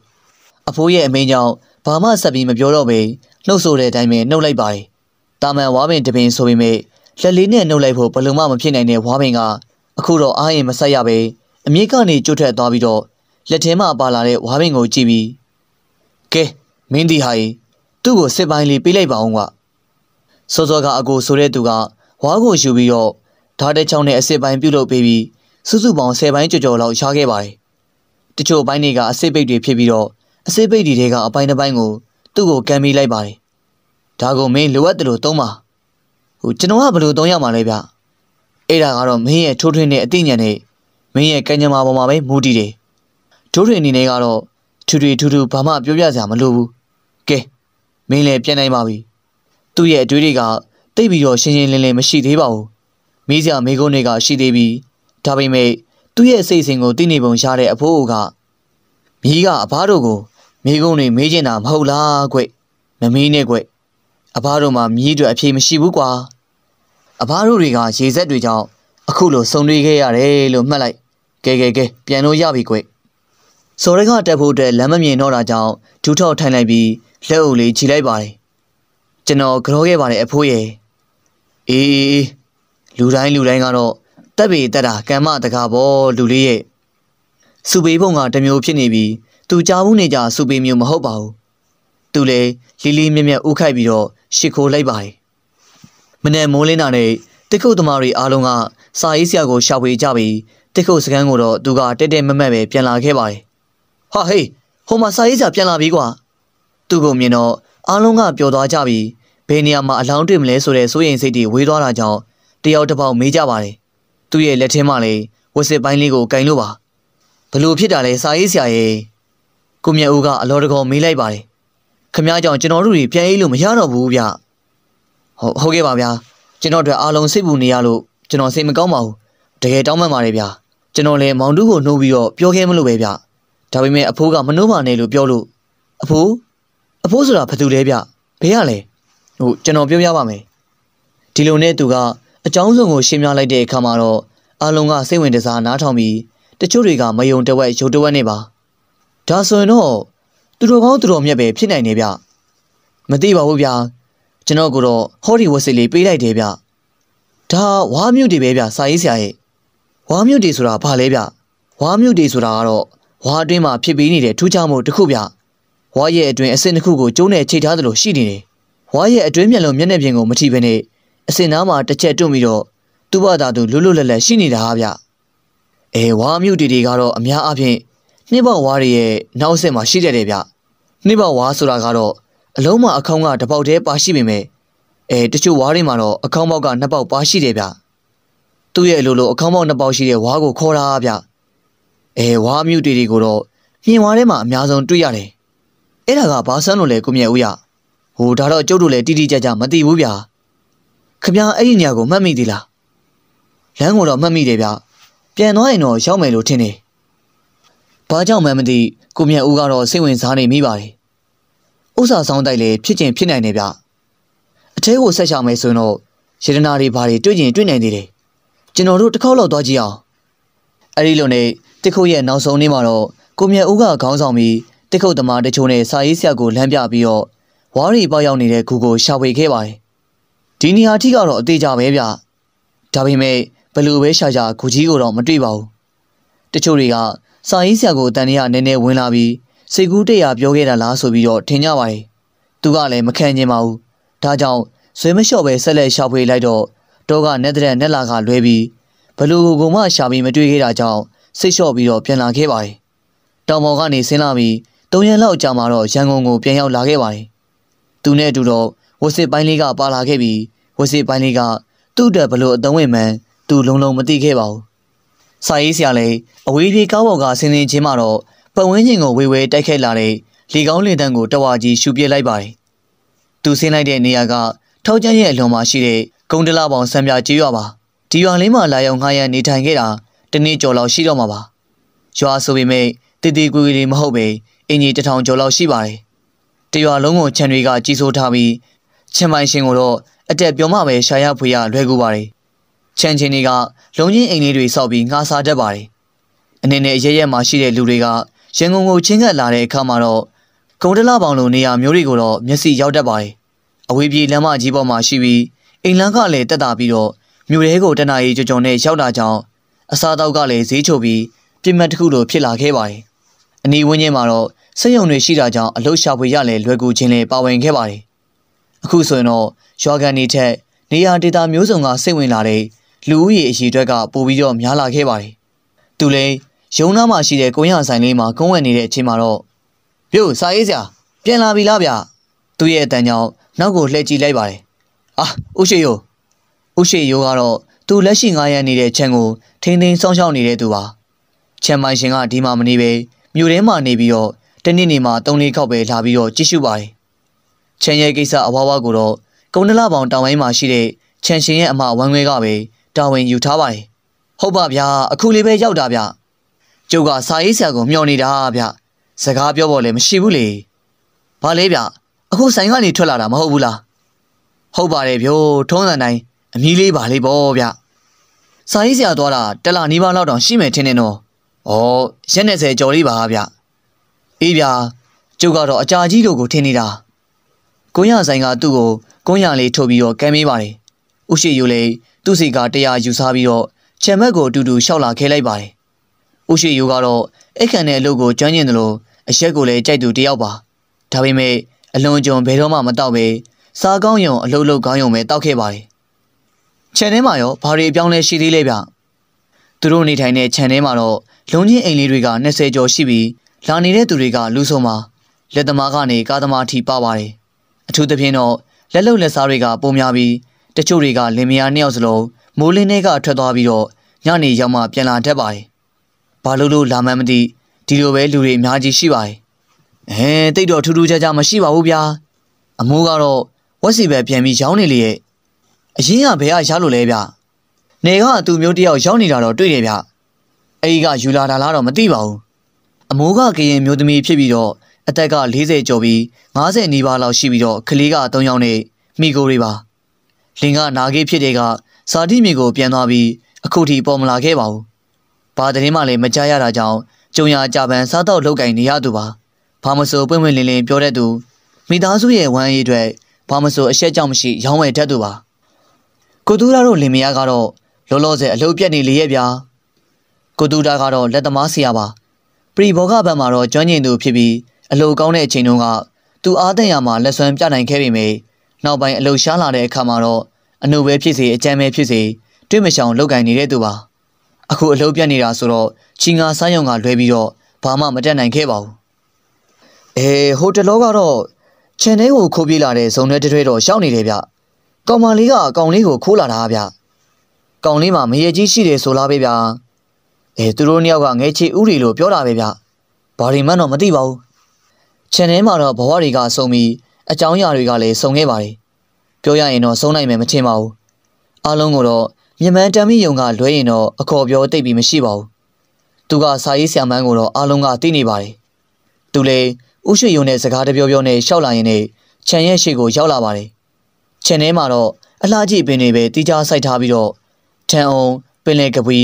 အဖိုးရဲ့အမိန်ကြောင့်ဘာမှဆက်ပြီးမပြောတော့ပဲနှုတ်ဆိုတဲ့အတိုင်းပဲနှုတ်လိုက်ပါတယ်တာမန်ဝါဘင်းတပင်ဆိုပေမဲ့လက်လေးနဲ့နှုတ်လိုက်ဖို့ဘယ်လိုမှမဖြစ်နိုင်တဲ့ဝါဘင်းကအခုတော့အားရင်မဆက်ရပဲအမြင့်ကနေကျွတ်ထွက်သွားပြီးတော့လက်ထဲမှာပါလာတဲ့ဝါဘင်းကိုကြည့်ပြီးကဲမင်းဒီဟာရင်သူ့ကိုစစ်ပိုင်းလေးပေးလိုက်ပါအောင်ကစောစောကအကိုဆိုတဲ့သူကဝါးကိုယူပြီးတော့ဓာတ်တချောင်းနဲ့အစစ်ပိုင်းပြုတ်လုပ်ပေးပြီးစုစုပေါင်း10ပိုင်းကျော်ကျော်လောက်ရှားခဲ့ပါတယ်။တချို့ပိုင်းတွေကအစစ်ပိတ်တွေဖြစ်ပြီးတော့အစစ်ပိတ်တွေကအပိုင်းတစ်ပိုင်းကိုသူ့ကိုကမ်းပြီးလိုက်ပါတယ်။ဒါကိုမင်းလိုအပ်တယ်လို့သုံးပါ။ဟိုကျွန်တော်ကဘယ်လိုသုံးရမှာလဲဗျ။အဲ့ဒါကတော့မင်းရဲ့ထိုးထွင်းတဲ့အသိဉာဏ်နဲ့မင်းရဲ့ကံကြမ္မာပေါ်မှာပဲမူတည်တယ်။ထိုးထွင်းအနေနဲ့ကတော့ထူထူထူထူဘာမှပြောပြစရာမလိုဘူး။ကဲမင်းလည်းပြန်နိုင်ပါပြီ။သူ့ရဲ့အတွေးတွေကသိပြီးတော့ရှင်းရှင်းလင်းလင်းမရှိသေးပါဘူးမိစရာမိကုန်းတွေကရှိသေးပြီးဒါပေမဲ့သူ့ရဲ့စိတ်စဉ်ကိုသိနေပုံရတဲ့အဖိုးကမိကအဘတို့ကိုမိကုန်းတွေမေးကျင်တာမဟုတ်လားကွမမီးနဲ့ကွအဘတို့မှာမြည်တွေအဖြေမရှိဘူးကွာအဘတို့တွေကရေဆက်တွေကြောင့်အခုလိုဆုံတွေ့ခဲ့ရတယ်လို့မှတ်လိုက်ကဲကဲကဲပြန်လို့ရပြီကွစော်ရက်ကတက်ဖို့အတွက်လမ်းမမြင်တော့တာကြောင့်ဒူးထောက်ထိုင်လိုက်ပြီးလက်အုပ်လေးခြိလိုက်ပါတယ်ကျွန်တော်ကြောခဲ့ပါတယ်အဖိုးရဲ့အေးအေးလူတိုင်းလူတိုင်းကတော့တက်ပေတက်တာကံမတကားပေါ့လူလေးရဲ့စူပေဖုံကတမျိုးဖြစ်နေပြီးသူကြားဘူးနေကြစူပေမျိုးမဟုတ်ပါဘူးသူလည်းလီလီမြက်မြက်ဥခိုက်ပြီးတော့ရှ िख ိုးလိုက်ပါတယ်မနေ့မိုးလင်းတာနဲ့တစ်ခုတ်သမားတွေအားလုံးကစာရေးဆရာကိုရှာဖွေကြပြီးတစ်ခုတ်စကန်းကိုတော့သူကတက်တက်မမက်ပဲပြန်လာခဲ့ပါတယ်ဟာဟေးဟိုမှာစာရေးဆရာပြန်လာပြီကွာသူ့ကိုမြင်တော့အားလုံးကပျော်သွားကြပြီးဘယ်နေရာမှာအလောင်းတွေ့မလဲဆိုတဲ့စိုးရိမ်စိတ်တွေဝေးသွားတာကြောင့်တယောက်တစ်ပေါက်မေးကြပါတယ်။သူ့ရဲ့လက်ထဲမှာလည်းဝက်စစ်ပိုင်းလေးကိုကင်လို့ပါ။ဘလို့ဖြစ်တာလဲစာရေးဆရာရဲ့ကိုမြတ်ဦးကအလောတကောမေးလိုက်ပါတယ်။ခမည်းကြောင့်ကျွန်တော်တို့တွေပြန်အေးလို့မရတော့ဘူးဗျ။ဟုတ်ဟုတ်ကဲ့ပါဗျာ။ကျွန်တော်တို့အားလုံးစိတ်ပူနေရလို့ကျွန်တော်စိတ်မကောင်းပါဘူး။တကယ်တောင်းပန်ပါတယ်ဗျာ။ကျွန်တော်လည်းမောင်တူးကိုနှိုးပြီးတော့ပြောခဲ့မလို့ပဲဗျ။ဒါပေမဲ့အဖိုးကမနှိုးပါနဲ့လို့ပြောလို့အဖိုးအဖိုးဆိုတာဘာသူလဲဗျ။ဘယ်ရလဲ။ဟိုကျွန်တော်ပြောပြပါမယ်ဒီလိုနဲ့သူကအကြောင်းစုံကိုရှင်းပြလိုက်တဲ့အခါမှာတော့အလုံးကစိတ်ဝင်တစားနားထောင်ပြီးတချို့တွေကမယုံတဝက်ယုံတဝက်နဲ့ပါဒါဆိုရင်တော့သူတို့ကောင်းသူတော်မြတ်ပဲဖြစ်နိုင်နေဗျမသိပါဘူးဗျကျွန်တော်ကတော့ဟောဒီဝက်စစ်လေးပေးလိုက်တယ်ဗျဒါဝါမြုတ်တွေပဲဗျစာရေးဆရာရဲ့ဝါမြုတ်တွေဆိုတာဘာလဲဗျဝါမြုတ်တွေဆိုတာကတော့ဝါအတွင်းမှာဖြစ်ပြီးနေတဲ့ထူးခြားမှုတစ်ခုဗျဝါရဲ့အတွင်းအစစ်တစ်ခုကိုကျုံးနဲ့ချိန်ထားသလိုရှိနေတယ်ဝါရဲ့အတွင်းမျက်လုံးမျက်နှာပြင်ကိုမထိဘဲနဲ့အစင်နားမှာတစ်ချက်တွန့်ပြီးတော့သူ့ဘာသာသူလွတ်လွတ်လပ်လပ်ရှိနေတာဟာဗျ။အဲဝါမြုပ်တီတီကတော့အများအားဖြင့်နှစ်ပေါက်ဝါတွေရဲ့နောက်ဆက်မှာရှိတတ်တယ်ဗျ။နှစ်ပေါက်ဝါဆိုတာကတော့အလုံးမအခေါင်းကတစ်ပေါက်တည်းပါရှိပေမဲ့အဲတချို့ဝါတွေမှာတော့အခေါင်းပေါက်ကနှစ်ပေါက်ပါရှိတယ်ဗျ။သူ့ရဲ့အလိုလိုအခေါင်းပေါက်နှစ်ပေါက်ရှိတဲ့ဝါကိုခေါ်တာဗျ။အဲဝါမြုပ်တီတီကိုတော့မြင်ဝါထဲမှာအများဆုံးတွေ့ရတယ်။အဲ့ဒါကဘာဆန်းလို့လဲကိုမြတ်ဦးရ။ဟိုဒါတော့ကျုပ်တို့လည်းတိတိကျကျမသိဘူးဗျာခမအဲ့ဒီနေရာကိုမှတ်မိသေးလားလမ်းကိုတော့မှတ်မိတယ်ဗျပြန်သွားရင်တော့ရောက်မယ်လို့ထင်တယ်ဘာကြောင့်မှမသိကိုမြတ်ဦးကတော့စိတ်ဝင်စားနေမိပါတယ်ဥစ္စာဆောင်တိုက်လည်းဖြစ်ကျင်ဖြစ်နိုင်တယ်ဗျအထဲကိုဆက်ရှာမယ်ဆိုရင်တော့ရတနာတွေဘာတွေတွေ့ကျင်တွေ့နိုင်သေးတယ်ကျွန်တော်တို့တစ်ခေါက်လောက်သွားကြည့်အောင်အဲ့ဒီလိုနဲ့တစ်ခုတ်ရဲ့နောက်ဆုံးနေ့မှာတော့ကိုမြတ်ဦးကခေါင်းဆောင်ပြီးတစ်ခုတ်သမားတချို့နဲ့စာရေးဆရာကိုလမ်းပြပြီးတော့ဝါးရီပေါက်ရောက်နေတဲ့ကူကိုရှာဖွေခဲ့ပါတယ်။ဒီနေရာထိကတော့အသေးကြပဲဗျ။ဒါပေမဲ့ဘလူပဲရှာရှာကူကြီးကိုတော့မတွေ့ပါဘူး။တချို့တွေကစာရေးဆရာကိုတန်တရာနည်းနည်းဝင်လာပြီးစိတ်ကူးတရားပြောခဲ့တာလားဆိုပြီးတော့ထင်ကြပါတယ်။သူကလည်းမခံကျင်ပါဘူး။ဒါကြောင့်ဇွဲမလျှော့ပဲဆက်လက်ရှာဖွေလိုက်တော့တောကနဲ့တဲ့နဲ့လာကလွဲပြီးဘလူကိုကမှရှာပြီးမတွေ့ခဲ့တာကြောင့်စိတ်လျှော့ပြီးတော့ပြန်လာခဲ့ပါတယ်။တောင်ပေါ်ကနေဆင်းလာပြီး၃ရက်လောက်ကြာမှတော့ရန်ကုန်ကိုပြန်ရောက်လာခဲ့ပါတယ်သူနဲ့အတူတော့ဝစစ်ပိုင်းလေးကပါလာခဲ့ပြီးဝစစ်ပိုင်းလေးကသူ့အတွက်ဘလို့အသုံးဝင်မှန်းသူလုံးလုံးမသိခဲ့ပါဘူး။စာရေးဆရာလည်းအဝေးပြေးကားပေါ်ကဆင်းဆင်းချင်းမှတော့ပတ်ဝန်းကျင်ကိုဝေဝဲတိုက်ခိုက်လာတဲ့လေကောင်းလေတန်းကိုတဝါကြီးရှူပြစ်လိုက်ပါတယ်။သူဆင်းလိုက်တဲ့နေရာကထောက်ချမ်းရဲ့အလွန်မှာရှိတဲ့ကုန်းတလပေါင်ဆံပြကြေးရွာပါ။ဒီရွာလေးမှာလာရောက်ငှားရနေထိုင်ခဲ့တာတနေ့ကျော်လောက်ရှိတော့မှာပါ။ရွာဆိုပေမဲ့တည်တည်ကွေကွေလေးမဟုတ်ပဲအင်ကြီးတထောင်ကျော်လောက်ရှိပါတယ်။တရွာလုံးကိုခြံတွေကကြီးစိုးထားပြီးခြံပိုင်ရှင်ကိုတော့အတက်ပြောမှပဲရှာရဖွေရလွယ်ကူပါတယ်။ခြံချင်းတွေကလုံချင်းအိမ်လေးတွေဆောက်ပြီးငှားစားတတ်ပါတယ်။အနေနဲ့ရရက်မှာရှိတဲ့လူတွေကရန်ကုန်ကိုချင်းကပ်လာတဲ့အခါမှာတော့ကုံတလပေါင်လိုနေရာမျိုးတွေကိုတော့မျက်စိရောက်တတ်ပါတယ်။အဝေးပြေးလမ်းမကြီးပေါ်မှာရှိပြီးအိမ်လမ်းကလည်းတက်တာပြီးတော့မြို့ထဲကိုတနာရီကြော်ကြော်နဲ့ရောက်တာကြောင့်အစားအသောက်ကလည်းဈေးချိုပြီးပြင်မှတ်တစ်ခုလို ဖြစ်လာခဲ့ပါတယ်။အနီးဝန်းကျင်မှာတော့စက်ရုံတွေရှိတာကြောင့်အလုရှာဖွေရလဲလွယ်ကူခြင်းလဲပါဝင်ခဲ့ပါတယ်။အခုဆိုရင်တော့ရွာကန်တွေထက်နေရာဒေသမျိုးစုံကစိတ်ဝင်လာတဲ့လူဦးရေအရေအတွက်ကပိုပြီးတော့များလာခဲ့ပါတယ်။သူလည်းရုံနာမှာရှိတဲ့ကုန်းရဆိုင်လေးမှာကုန်းဝယ်နေတဲ့အချိန်မှာတော့ပြုတ်စာရေးစရာပြန်လာပြီလားဗျ။သူ့ရဲ့အတန်ကြောင့်နောက်ကိုလှည့်ကြည့်လိုက်ပါတယ်။အာဥရှိယိုဥရှိယိုကတော့သူလက်ရှိငားရနေတဲ့ခြံကိုထိန်းသိမ်းစောင့်ရှောက်နေတဲ့သူပါ။ခြံမိုင်ရှင်ကဒီမှာမနေပဲမြို့ထဲမှာနေပြီးတော့တနေ့နေမှာ၃လေးခေါက်ပဲလာပြီးတော့ကြည့်ရှုပါတယ်။ချန်ရဲကိစ္စအဝဝကိုတော့ကုန်းတလပေါင်တောင်ပိုင်းမှာရှိတဲ့ချန်ရှင်ရဲ့အမဝမ်းခွဲကပဲတာဝန်ယူထားပါတယ်။ဟုတ်ပါဗျာအခုလေးပဲရောက်တာဗျ။ကျုပ်ကစာရေးဆရာကို မျှော်နေတာဗျ။စကားပြောဖို့လည်းမရှိဘူးလေ။ဘာလဲဗျအခုဆိုင်ကနေထွက်လာတာမဟုတ်ဘူးလား။ဟုတ်ပါတယ်ဗျို့ထုံးစံတိုင်းအမီးလေးပါလေးပေါ့ဗျ။စာရေးဆရာသွားတာတလနီးပါးလောက်တောင် ရှိမယ်ထင်တယ်နော်။ဩရက်20ကျော်လေးပါဗျ။အေးဗျာကျုပ်ကတော့အကြာကြီးတို့ကိုထင်နေတာကိုရဆိုင်ကသူ့ကိုကိုရလေးထုတ်ပြီးတော့ကမ်းမေးပါတယ်ဥရှိယိုလည်းသူ့စီကတရားယူစားပြီးတော့ချံမက်ကိုအတူတူရှောက်လာခဲလိုက်ပါတယ်ဥရှိယိုကတော့အခန့်တဲ့အလုပ်ကိုကျွမ်းကျင်တယ်လို့အရက်ကိုလည်းကြိုက်သူတယောက်ပါဒါပေမဲ့အလွန်ကြုံဘယ်တော့မှမတော့ပဲစားကောင်းယုံအလုပ်လုပ်ကောင်းယုံပဲတောက်ခဲ့ပါတယ်ခြံထဲမှာရောဘာတွေအပြောင်းလဲရှိသေးလဲဗျသူတို့နေထိုင်တဲ့ခြံထဲမှာတော့လုံချင်းအိမ်လေးတွေက20ကျော်ရှိပြီးလာနေတဲ့သူတွေကလူဆုံမှာလက်သမားကနေကားသမားထိပပါတယ်အထူးသဖြင့်တော့လက်လုံလက်စားတွေကပုံများပြီးတချို့တွေကလင်မယားနှစ်ယောက်စလုံးမိုးလင်းတွေကထွက်သွားပြီးတော့ညနေရောက်မှပြန်လာတတ်ပါတယ်ဘာလို့လို့လာမှန်းမသိဒီလိုပဲလူတွေအများကြီးရှိပါတယ်ဟဲတိတ်တော့ထူးထူးခြားခြားမရှိပါဘူးဗျာအမိုးကတော့ဝက်စီပဲပြန်ပြီးရောင်းနေလေရဲ့အရင်ကဘယ်ကရလို့လဲဗျနေကသူမျိုးတယောက်ရောက်နေတာတော့တွေ့တယ်ဗျအဲဒီကယူလာတာလားတော့မသိပါဘူးအမိုးကကရင်မျိုးသမီးဖြစ်ပြီးတော့အသက်က40ကျော်ပြီး50နီးပါးလောက်ရှိပြီးတော့ကလေးက3ယောက်နဲ့မိကိုတွေပါလင်ကနာဂေးဖြစ်တဲ့ကစာတိမိကိုပြန်သွားပြီးအခုထိပေါ်မလာခဲ့ပါဘူးဘာသတင်းမှလည်းမကြားရတာကြောင့်ကျုံရကြပန်စားတော့လောက်ကင်နေရသူပါဘာမဆိုပွင့်ပွင့်လင်းလင်းပြောတဲ့သူမိသားစုရဲ့ဝမ်းရေးအတွက်ဘာမဆိုအရှက်ကြောင့်မရှိရောင်းဝယ်တတ်သူပါကိုတူရာတို့လင်မယားကတော့လောလောဆယ်အလုပ်ပြက်နေလေရဲ့ဗျာကိုတူရာကတော့လက်သမားဆရာပါရီဘောဂဘက်မှာတော့ကျွမ်းကျင်သူဖြစ်ပြီးအလှကောင်းတဲ့အချိန်တုန်းကသူအားသက်ရမှာလက်ဆွမ်းပြနိုင်ခဲ့ပေမယ့်နောက်ပိုင်းအလှရှားလာတဲ့အခါမှာတော့အနုပဲဖြစ်စေအကြမ်းပဲဖြစ်စေတွေ့မရှောင်လောက်ကင်နေတဲ့သူပါ အခုအလှုပ်ပြတ်နေတာဆိုတော့ချီငါစားရုံကလွဲပြီးတော့ဘာမှမတက်နိုင်ခဲ့ပါဘူးအဲဟိုတလောကတော့ခြံထဲကိုခိုးပြေးလာတဲ့ဇုံတွဲတွဲတော့ရှောက်နေတယ်ဗျကောင်မလေးကကောင်လေးကိုခိုးလာတာဗျကောင်လေးမှာမရေကြီးရှိတယ်ဆိုလားပဲဗျအဲသူတို့နှစ်ယောက်ကငဲချီဥတွေလို့ပြောတာပဲဗျဘာတွေမှတော့မသိပါဘူး channel မှာတော့ဘဝတွေကစုံပြီးအကြောင်းအရာတွေကလည်းစုံခဲ့ပါတယ်ပြောရရင်တော့စုံနိုင်မယ်မထင်ပါဘူးအားလုံးကိုတော့မြန်မာတမ်းမီယုံကလွဲရင်တော့အခေါ်ပြောတိတ်ပြီးမရှိပါဘူးသူကစာရေးဆရာမန်းကိုတော့အားလုံးကသိနေပါတယ်သူလည်းဥရွှေယုံနဲ့စကားတပြောပြောနဲ့ရှောက်လာရင်လည်းခြံရဲ့ရှေ့ကိုရောက်လာပါတယ်ခြံထဲမှာတော့အလှကြည့်ပင်တွေပဲတီးခြားစိုက်ထားပြီးတော့ထန်အောင်ပင်လေကပွီ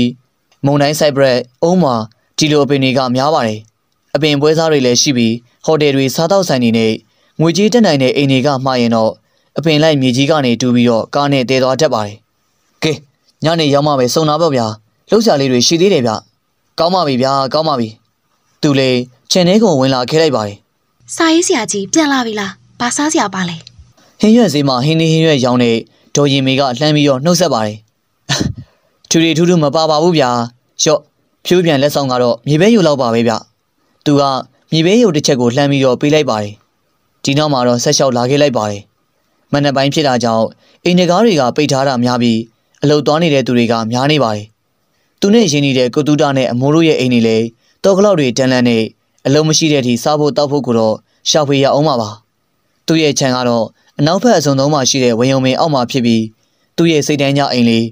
မုံတိုင်းဆိုင်ဘရက်အုံးမှာဒီလိုအပင်တွေကများပါတယ်အပင်ပွဲစားတွေလည်းရှိပြီးဟိုတယ်တွေစားသောက်ဆိုင်တွေနဲ့ငွေကြေးတက်နိုင်တဲ့အိမ်တွေကမှာရင်တော့အပင်လိုက်မြေကြီးကနေတူပြီးတော့ကားနဲ့တဲသွားတတ်ပါတယ်ကဲညနေရောက်မှပဲစုံနာပေါ့ဗျာလှုပ်ရှားလေးတွေရှိသေးတယ်ဗျကောင်းပါပြီဗျာကောင်းပါပြီသူလေခြံထဲကိုဝင်လာခဲလိုက်ပါတယ်စာရေးဆရာကြီးပြန်လာပြီလားဘာစားစရာပါလဲဟင်းရွက်ဈေးမှာဟင်းနေဟင်းရွက်ရောင်းတဲ့ဒေါ်ရင်မေကလှမ်းပြီးတော့နှုတ်ဆက်ပါတယ်ထူရီထူးထူးမပါပါဘူးဗျာရှော့ဖြိုးပြန်လက်ဆောင်ကတော့မြေပဲယူလောက်ပါပဲဗျသူကမြေပဲယူတစ်ချက်ကိုလှမ်းပြီးတော့ပေးလိုက်ပါတယ်ဒီနောက်မှာတော့ဆက်လျှောက်လာခဲ့လိုက်ပါတယ်မနက်ပိုင်းဖြစ်တာကြောင့်အိမ်တကားတွေကပိတ်ထားတာများပြီးအလုတ်သွားနေတဲ့သူတွေကများနေပါတယ်သူနဲ့ရင်းနေတဲ့ကုတူတာနဲ့အမိုးတို့ရဲ့အိမ်တွေလည်းတောကလောက်တွေတန်လန်းနေအလုံးမရှိတဲ့အထိစားဖို့တောက်ဖို့ကိုတော့ရှာဖွေရအောင်ပါပါသူ့ရဲ့ခြံကတော့အနောက်ဘက်အစွန်ဆုံးမှာရှိတဲ့ဝင်းယုံမင်းအောက်မှာဖြစ်ပြီးသူ့ရဲ့စိတ်တန်းကြအိမ်လေး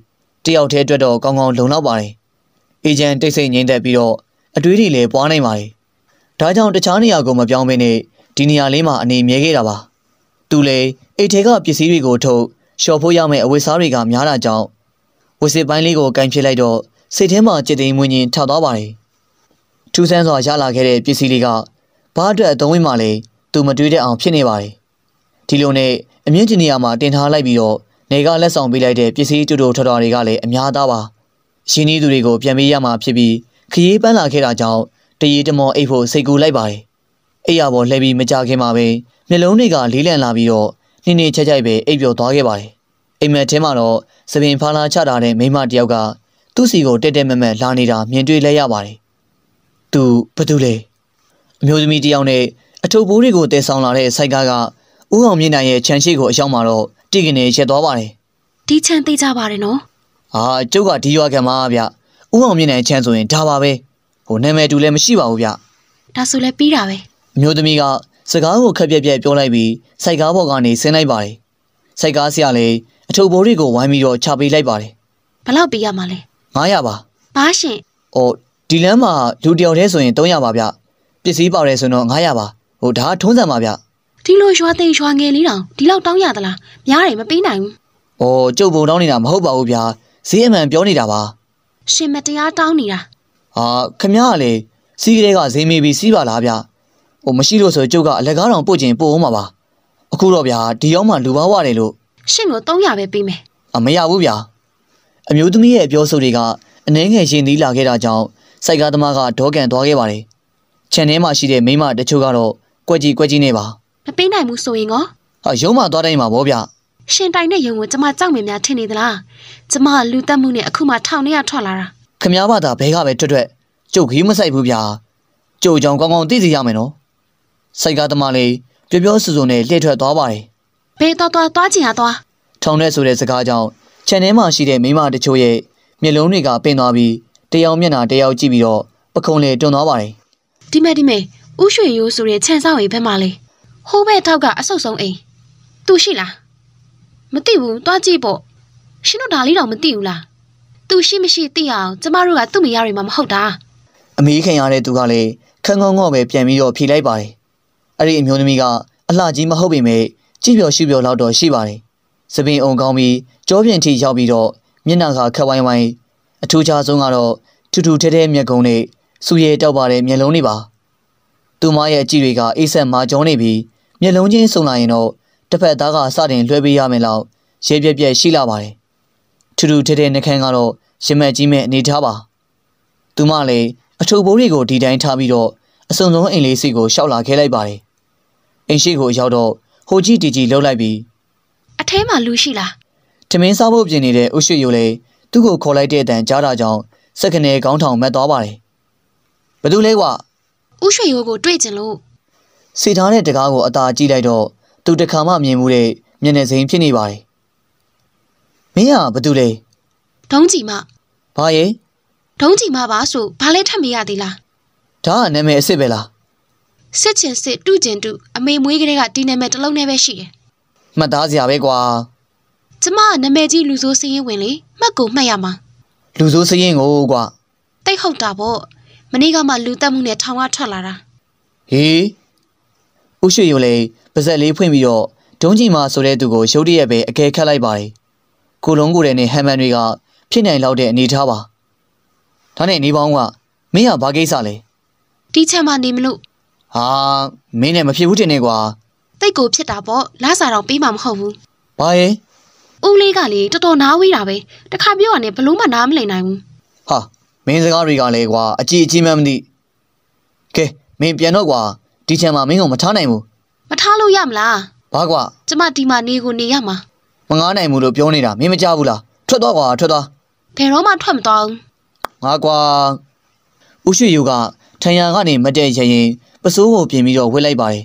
တယောက်တည်းအတွက်တော့ကောင်းကောင်းလုံလောက်ပါတယ်။အေဂျင်တိတ်ဆိတ်ငြိမ့်သက်ပြီးတော့အတွေးတွေလည်းပွားနိုင်ပါတယ်။ဒါကြောင့်တခြားနေရာကိုမပြောင်းမင်းနဲ့ဒီနေရာလေးမှာအနေမြဲခဲ့တာပါ။သူလည်းအိတ်ထဲကပစ္စည်းတွေကိုထုတ်ရှော့ဖို့ရမယ့်အဝတ်စားတွေကများတာကြောင့်ဝစ်စစ်ပိုင်းလေးကိုကင်ဖြစ်လိုက်တော့စိတ်ထဲမှာကြည်တိမ်မွင်းရင်ထသွားပါတယ်။ထူးဆန်းစွာရလာခဲ့တဲ့ပစ္စည်းတွေကဘာအတွက်အသုံးဝင်မှလဲသူမတွေးတဲ့အောင် ဖြစ်နေပါတယ်။ဒီလိုနဲ့အမြင့်ကြီးနေရာမှာတင်ထားလိုက်ပြီးတော့နေကလက်ဆောင်ပေးလိုက်တဲ့ပစ္စည်းတူတူထွက်တော်တွေကလည်းအများသားပါ။ရင်းနှီးသူတွေကိုပြန်ပေးရမှာဖြစ်ပြီးခရီးပန်းလာခဲ့တာကြောင့်တရေတမောအိတ်ဖို့စိတ်ကူလိုက်ပါတယ်။အိယာပေါ်လှည့်ပြီးမကြခင်မှာပဲမျက်လုံးတွေကလေးလံလာပြီးတော့နှင်းနှင်းချက်ချိုက်ပဲအိပ်ပျော်သွားခဲ့ပါတယ်။အိမ်မက်ထဲမှာတော့သပင်ဖာလာချတာတဲ့မိမတယောက်ကသူ့စီကိုတက်တက်မက်မက်လာနေတာမြင်တွေ့လဲရပါတယ်။သူဘာတူလဲ။အမျိုးသမီးတယောက်နဲ့အထုပ်ပိုးတွေကိုတည်ဆောင်လာတဲ့ဆိုက်ကားကဥအောင်မြင့်နိုင်ရဲ့ခြံရှိကိုအရောက်မှာတော့တိကနေရက်သွားပါတယ်ဒီချမ်းသေးကြပါတယ်နော်အာကျုပ်ကဒီရွာခံမှာဗျဥအောင်မြင့်နိုင်ချမ်းဆိုရင်ဒါပါပဲဟိုနာမည်တူလည်းမရှိပါဘူးဗျဒါဆိုလဲပြီးတာပဲအမျိုးသမီးကစကားကိုခက်ပြက်ပြက်ပြောလိုက်ပြီးစိုက်ကားပေါ်ကနေဆင်းလိုက်ပါတယ်စိုက်ကားဆရာလည်းအထုပ်ဘိုးတွေကိုဝိုင်းပြီးတော့ချပေးလိုက်ပါတယ်ဘလောက်ပေးရမှာလဲ900ပါပါရှင်အော်ဒီလမ်းမှာလူတယောက်တည်းဆိုရင်300ပါဗျပစ္စည်းပါတယ်ဆိုတော့900ပါဟိုဒါထုံးစံပါဗျဒီလိုရွာသိရွာငယ်လေးတောင်ဒီလောက်တောင်းရသလားများတယ်မပေးနိုင်ဘူး။အော်ကျုပ်ဘုံတောင်းနေတာမဟုတ်ပါဘူးဗျာဈေးအမှန်ပြောနေတာပါ။ရှင်မတရားတောင်းနေတာ။ဟာခမရလေစီးကလေးကဈေးမေးပြီးစီးပါလားဗျ။ဟိုမရှိလို့ဆိုကျုပ်ကအလက်ကားတောင်ပို့ချင်ပို့အောင်ပါပါ။အခုတော့ဗျာဒီရောက်မှလူပါဝတယ်လို့ရှင်ကို300ပဲပေးမယ်။အမရဘူးဗျာ။အမျိုးသမီးရဲ့ပြောဆိုတွေကအနှဲငယ်ရှင်သီးလာခဲ့တာကြောင့်စိုက်ကားသမားကဒေါကန်သွားခဲ့ပါတယ်။ခြံထဲမှာရှိတဲ့မိမတချို့ကတော့ကွက်ကြီးကွက်ကြီးနေပါ။မပေးနိုင်ဘူးဆိုရင်ကောဟာရုံးမှသွားတိုင်းမှာဗောဗျရှင်တိုင်တဲ့ယုံကိုကျမကြောက်မင်းများထင်နေသလားကျမလူတက်မှုနဲ့အခုမှထောင်ထဲကထွက်လာတာခမည်းဘာသာဘဲကပဲတွတ်တွတ်ကျုပ်ခီးမဆိုင်ဘူးဗျာကျုပ်ကြောင့်ကောင်းကောင်းသိစီရမယ်နော်စိုက်ကားသမားလေးပြောပြောစူစူနဲ့လှည့်ထွက်သွားပါတယ်ဘဲတော်တော်သွားချင်ရသွားထောင်ထဲဆိုတဲ့စကားကြောင့်ခြံထဲမှာရှိတဲ့မိမတချို့ရဲ့မျက်လုံးတွေကပင်သွားပြီးတယောက်မျက်နှာတယောက်ကြည့်ပြီးတော့ပခုံးလေတွန်သွားပါတယ်ဒီမဲ့ဒီမဲ့ဥရွှေရိုးဆိုတဲ့ခြံစောက်ကြီးဘက်မှာလေးဟိုးဘက်ထောက်ကအဆုတ်ဆုံးအိမ်သူရှိလားမသိဘူးတွားကြည့်ပေါ့ရှင်တို့ဒါလေးတော့မသိဘူးလားသူရှိမရှိသိအောင်ကျမတို့ကသူ့မိရတွေမှာမဟုတ်တာအမေခင်ရတဲ့သူကလည်းခန်းကောင်းကောင်းပဲပြန်ပြီးတော့ဖြေလိုက်ပါတယ်အဲ့ဒီအမျိုးသမီးကအလှကြီးမဟုတ်ပေမဲ့ကြည့်ပျော်ရှုပျော်လောက်တော့ရှိပါတယ်စပင်အုံကောင်းပြီးကြောပြင်ထိရောက်ပြီးတော့မျက်နှာကခက်ဝိုင်းဝိုင်းအထူးခြားဆုံးကတော့ထူထူထဲထဲမျက်ကုံနဲ့စူရည်တောက်ပါတဲ့မျက်လုံးတွေပါသူမရဲ့အကြည့်တွေကအေးဆက်မာကျော်နေပြီးမျက်လုံးချင်းစုံလာရင်တော့တစ်ဖက်သားကစတင်လွှဲပေးရမယ်လို့ရဲပြက်ပြက်ရှိလာပါတယ်ထူထူထဲထဲနှခမ်းကတော့ရမက်ကြီးမဲ့အနေထားပါသူမလည်းအထုပ်ဘိုးတွေကိုဒီတိုင်းထားပြီးတော့အစုံဆုံးအိမ်လေးစီကိုရှောက်လာခဲလိုက်ပါတယ်အိမ်ရှိကိုရောက်တော့ဟိုကြီးတီကြီးလှုပ်လိုက်ပြီးအထဲမှာလူရှိလားထမင်းစားဖို့ပြင်နေတဲ့ဥရွှေယိုလည်းသူ့ကိုခေါ်လိုက်တဲ့အတန်ကြားတာကြောင့်စက္ကနေကောင်းထောင်မက်သွားပါတယ်ဘသူလဲကွာဥရွှေယိုကိုတွေ့ကျင်လို့စေထားတဲ့တကားကိုအသာကြည့်လိုက်တော့သူတခါမှမြင်မှုတဲ့မျက်နှာစိမ်ဖြစ်နေပါတယ်မင်းကဘာတူလဲဒုံးကြီးမဘာရဲ့ဒုံးကြီးမပါဆိုဘာလဲထပ်မရသေးလားဒါကနာမည်အစ်စ်ပဲလားစစ်ချင်းစစ်တူကျင်တူအမေမွေးကလေးကဒီနာမည်တစ်လုံးနဲ့ပဲရှိတယ်မှတ်သားစရာပဲကွာကျမကနာမည်ကြီးလူစိုးစင်းရင်ဝင်လေမှတ်ကိုမှတ်ရမှာလူစိုးစင်းရင်ကိုကွာတိတ်ဟုတ်တာပေါ့မနေ့ကမှ လူတက်မှုနဲ့ထောင်ကထွက်လာတာဟေးဦးရွှေရုံလည်းပါဇက်လေးဖွင့်ပြီးတော့ဒုံးကြီးမာဆိုတဲ့သူကိုရုတ်တရက်ပဲအကဲခတ်လိုက်ပါတယ်။ကိုလုံးကိုတဲ့နဲ့ဟမ်မန်တွေကဖြစ်နိုင်လောက်တဲ့အနေထားပါ။ဒါနဲ့နေပေါင်းကမင်းကဘာကိစ္စလဲ။တီးချမ်းမနေမလို့။ဟာမင်းနဲ့မဖြစ်ဘူးတင်နေကွာ။တိတ်ကိုဖြစ်တာပေါ့လာစာတော့ပေးမှာမဟုတ်ဘူး။ဘာရဲ့ဦးလေးကလေတော်တော်နားဝေးတာပဲတခါပြောရနဲ့ဘလို့မှနားမလည်နိုင်ဘူးဟာမင်းစကားတွေကလည်းကွာအကြည့်အကြည့်မှမသိကဲမင်းပြန်တော့ကွာဒီချမ်းမှာမင်းကိုမထားနိုင်ဘူးမထားလို့ရမလားဘာကွာကျမဒီမှာနေကိုနေရမှာမငားနိုင်ဘူးလို့ပြောနေတာမင်းမကြဘူးလားထွက်သွားကွာထွက်သွားဘယ်တော့မှထွက်မသွားဘူးငါကွာဥရှိယူကထံရကနေမတည့်ရရင်ပစိုးကိုပြင်ပြီးတော့ဝှက်လိုက်ပါတယ်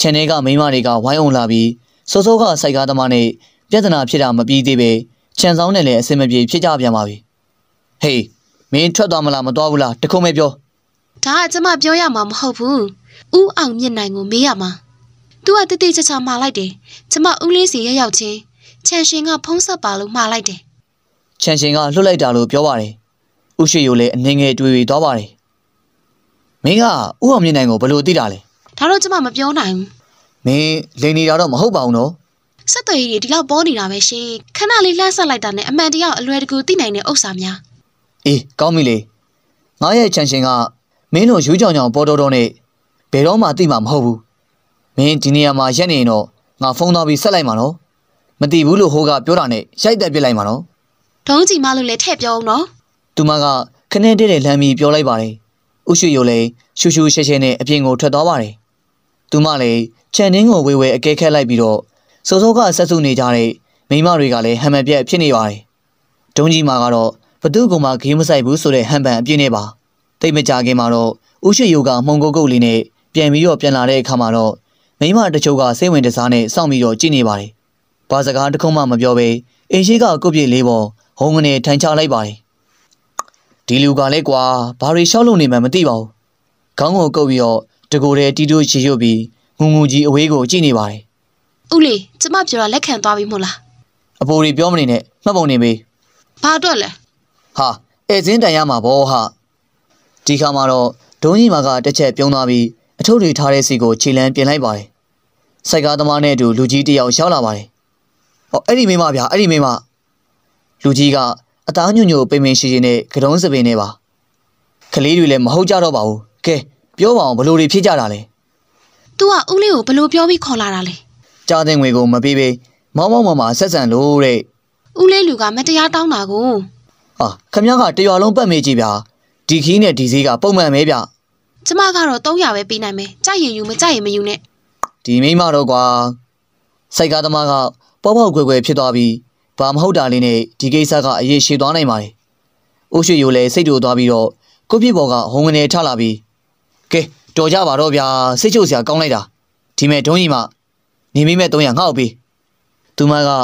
ခြံထဲကမိန်းမတွေကဝိုင်းအောင်လာပြီးစောစောကစိုက်ကားသမားနဲ့ပြဿနာဖြစ်တာမပြီးသေးပဲခြံဆောင်နဲ့လည်းအဆင်မပြေဖြစ်ကြပြန်ပါပြီဟေးမင်းထွက်သွားမလားမသွားဘူးလားတခုံးပဲပြောဒါကကျမပြောရမှာမဟုတ်ဘူး။ဦးအောင်မြင့်နိုင်ကိုမေးရမှာ။"သူကတိတိကျကျမှားလိုက်တယ်။ကျမဦးလေးစီရက်ရောက်ချင်းခြံရှင်ကဖုံးဆက်ပါလို့မှားလိုက်တယ်။ခြံရှင်ကလွတ်လိုက်တာလို့ပြောပါတယ်။ဦးရွှေရိုလည်းအနေငယ်တွေ့ရသွားပါတယ်။မင်းကဦးအောင်မြင့်နိုင်ကိုဘယ်လိုသိတာလဲ။ဒါတော့ကျမမပြောနိုင်ဘူး။မင်းလိန်နေတာတော့မဟုတ်ပါဘူးနော်။ဆက်သွယ်ရေးတွေဒီလောက်ပေါ်နေတာပဲရှင်ခဏလေးလှမ်းဆက်လိုက်တာနဲ့အမှန်တရားအလွယ်တကူသိနိုင်တဲ့ဥစ္စာများအေးကောင်းပြီလေငါရဲ့ချန်ရှင်ကမင်းတို့ရူးကြောင်ကြောင်ပေါ်တော်တော်နဲ့ဘယ်တော့မှသိမှာမဟုတ်ဘူးမင်းဒီနေရာမှာရက်နေရင်တော့ငါဖုန်းသွားပြီးဆက်လိုက်မှာနော်မသိဘူးလို့ဟိုကပြောတာနဲ့ရိုက်တက်ပစ်လိုက်မှာနော်ဒုံးကြီးမလို့လည်းထည့်ပြောအောင်နော်သူမက ခနဲ့တဲ့တဲ့လှမ်းပြီးပြောလိုက်ပါတယ်ဥရွှေရိုလည်းရှူရှူရှဲရှဲနဲ့အပြင်ကိုထွက်သွားပါတယ်သူမလည်းခြံနှင်းကိုဝေဝေအကဲခက်လိုက်ပြီးတော့စောစောကဆက်စုနေကြတဲ့မိမတွေကလည်းဟန်မှန်ပြက်ဖြစ်နေပါတယ်ဒုံးကြီးမကတော့ဘသူ့ကောင်မှဂေးမဆိုင်ဘူးဆိုတဲ့ဟန်ပန်အပြည့်နဲ့ပါတိတ်မကြခင်မှာတော့ဥရွှေရိုကမှုံကုတ်ကုတ်လေးနဲ့ပြန်ပြီးတော့ပြန်လာတဲ့အခါမှာတော့မိမတချို့ကစိတ်ဝင်တစားနဲ့စောင့်ပြီးတော့ကြည့်နေပါတယ်။ဘာစကားတစ်ခုမှမပြောဘဲအိမ်ရှိကကုပ်ပြေလေးပေါ်ဟုံးကနေထိုင်ချလိုက်ပါတယ်။ဒီလူကလည်းကွာဘာတွေရှောက်လို့နေမှမသိပါဘူး။ခေါင်းကိုကုပ်ပြီးတော့တကိုယ်တည်းတီးတိုးချီရွတ်ပြီးငုံငူကြီးအဝေးကို ကြည့်နေပါတယ်။ဥလီကျမပြောတာလက်ခံသွားပြီမို့လား။အပေါ်တွေပြောမနေနဲ့မှတ်ပုံနေပြီ။ဘာတော့လဲ။ဟာဧည့်စင်းတန်ရမှာဗောဟာ။ဒီခါမှာတော့ဒုံးကြီးမကတစ်ချက်ပြုံးသွားပြီးအထုပ်တွေထားတဲ့စီကိုခြေလမ်းပြင်လိုက်ပါတယ်။စိုက်ကားသမားနဲ့အတူလူကြီးတယောက်ရောက်လာပါတယ်။ဟောအဲ့ဒီမိမဗျာအဲ့ဒီမိမလူကြီးကအသားညွန့်ညို့ပင်ပင်ရှိရှိနဲ့ကတုံးစပင်နဲ့ပါ။ကလေးတွေလည်းမဟုတ်ကြတော့ပါဘူး။ကဲပြောပါအောင်ဘလို့တွေဖြစ်ကြတာလဲ။ "तू ကဦးလေးကိုဘလို့ပြောပြီးခေါ်လာတာလဲကြားတဲ့ငွေကို မပေးပေးမောင်းမောင်းမမဆက်ဆံလို့တဲ့။ဦးလေးလူက မတရားတောင်းတာကိုဟာခမရကတရွာလုံးပတ်မေးကြည့်ဗျာဒီခီးနဲ့ဒီဈေးကပုံမှန်ပဲဗျ။ကျမကတော့300ပဲပေးနိုင်မယ်။ကြိုက်ရင်ယူမကြိုက်ရင်မယူနဲ့။ဒီမိမတော့ကွာစိုက်ကားသမားကပေါပေါကွယ်ကွယ်ဖြစ်သွားပြီးဘာမဟုတ်တာလေးနဲ့ဒီကိစ္စကအရေးရှိသွားနိုင်ပါလေ။အိုးရွှေရိုလည်းစိတ်တူသွားပြီးတော့ကိုပြစ်ပေါ်ကဟုံငနေထလာပြီးကဲတော်ကြပါတော့ဗျာစိတ်ချုပ်စရာကောင်းလိုက်တာဒီမဲ့ဒုံးကြီးမနေမိမဲ့300ငှောက်ပြီးသူမကစော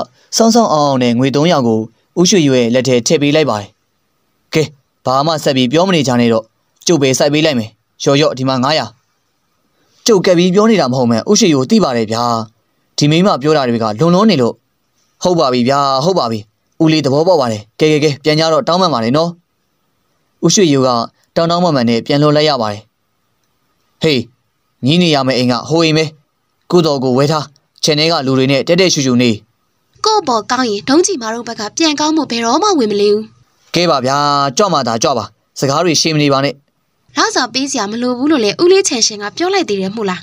င်းစောင်းအောင်အောင်နဲ့ငွေ300ကိုဥရွှေရွယ်လက်ထဲထည့်ပေးလိုက်ပါတယ်။ကဲဘာမှဆက်ပြီးပြောမနေချင်နဲ့တော့ကျုပ်ပဲစိုက်ပေးလိုက်မယ်ရော်ရော့ဒီမှာ900ကျုပ်ကက်ပြီးပြောနေတာမဟုတ်မှန်ဥရှိကိုသိပါတယ်ဗျာဒီမိမပြောတာတွေကလွန်လွန်းနေလို့ဟုတ်ပါပြီဗျာဟုတ်ပါပြီဦးလေးသဘောပေါက်ပါတယ်ကဲကဲကဲပြန်ကြတော့တောင်းပန်ပါတယ်နော်ဥရှိယိုကတောင်းတောင်းပန်ပန်နဲ့ပြန်လွန်လိုက်ရပါတယ်ဟေးညီးနေရမယ့်အိမ်ကဟိုအိမ်ပဲကိုတော်ကိုဝဲထားခြေထဲကလူတွေနဲ့တက်တက်ရှူရှူနေကို့ဘော်ကောင်းရင်ဒုံးကြီးမာတို့ဘက်ကပြန်ကောင်းမှုဘယ်တော့မှဝင်မလဲဘူးကဲပါဗျာကြွမှသာကြွပါစကားတွေရှင်းမနေပါနဲ့လာစားပေးစရာမလိုဘူးလို့လည်းဦးလေးချန်ရှင်ကပြောလိုက်သေးတယ်မို့လားဩ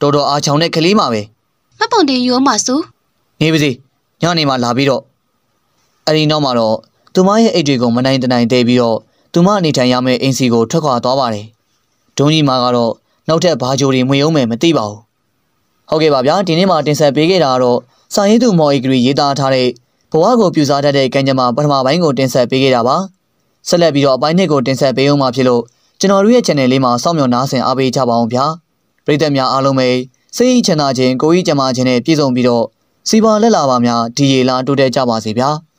တော်တော်အားချောင်းတဲ့ကလေးမှာပဲမပုံတင်ရိုးမှာစုနေပါစေညနေမှာလာပြီးတော့အဲ့ဒီနောက်မှာတော့သူမရဲ့အိတ်တွေကိုမနိုင်တနိုင်သေးပြီးတော့သူမအနေထိုင်ရမယ့်အင်စီကိုထွက်ခွာသွားပါတယ်ဒုံးကြီးမကတော့နောက်ထပ်ဘာဂျိုတွေမွေအောင်မယ်မသိပါဘူးဟုတ်ကဲ့ပါဗျာဒီနေ့မှာတင်ဆက်ပေးခဲ့တာကတော့စာရေးသူမော်အီဂရီရေးသားထားတဲ့ဘဝကိုပြူစားတတ်တဲ့ကံကြမ္မာပထမပိုင်းကိုတင်ဆက်ပေးခဲ့တာပါ။ဆက်လက်ပြီးတော့အပိုင်းနှစ်ကိုတင်ဆက်ပေးအောင်မှာဖြစ်လို့ကျွန်တော်တို့ရဲ့ channel လေးမှာစောင့်မျှော်နားဆင်အားပေးကြပါအောင်ဗျာပရိသတ်များအားလုံးပဲစိတ်အချမ်းသာခြင်းကိုယ်ဤကျမ်းမာခြင်းနဲ့ပြည့်စုံပြီးတော့စီပွားလက်လာပါများဒီရေလာတိုးတက်ကြပါစေဗျာ။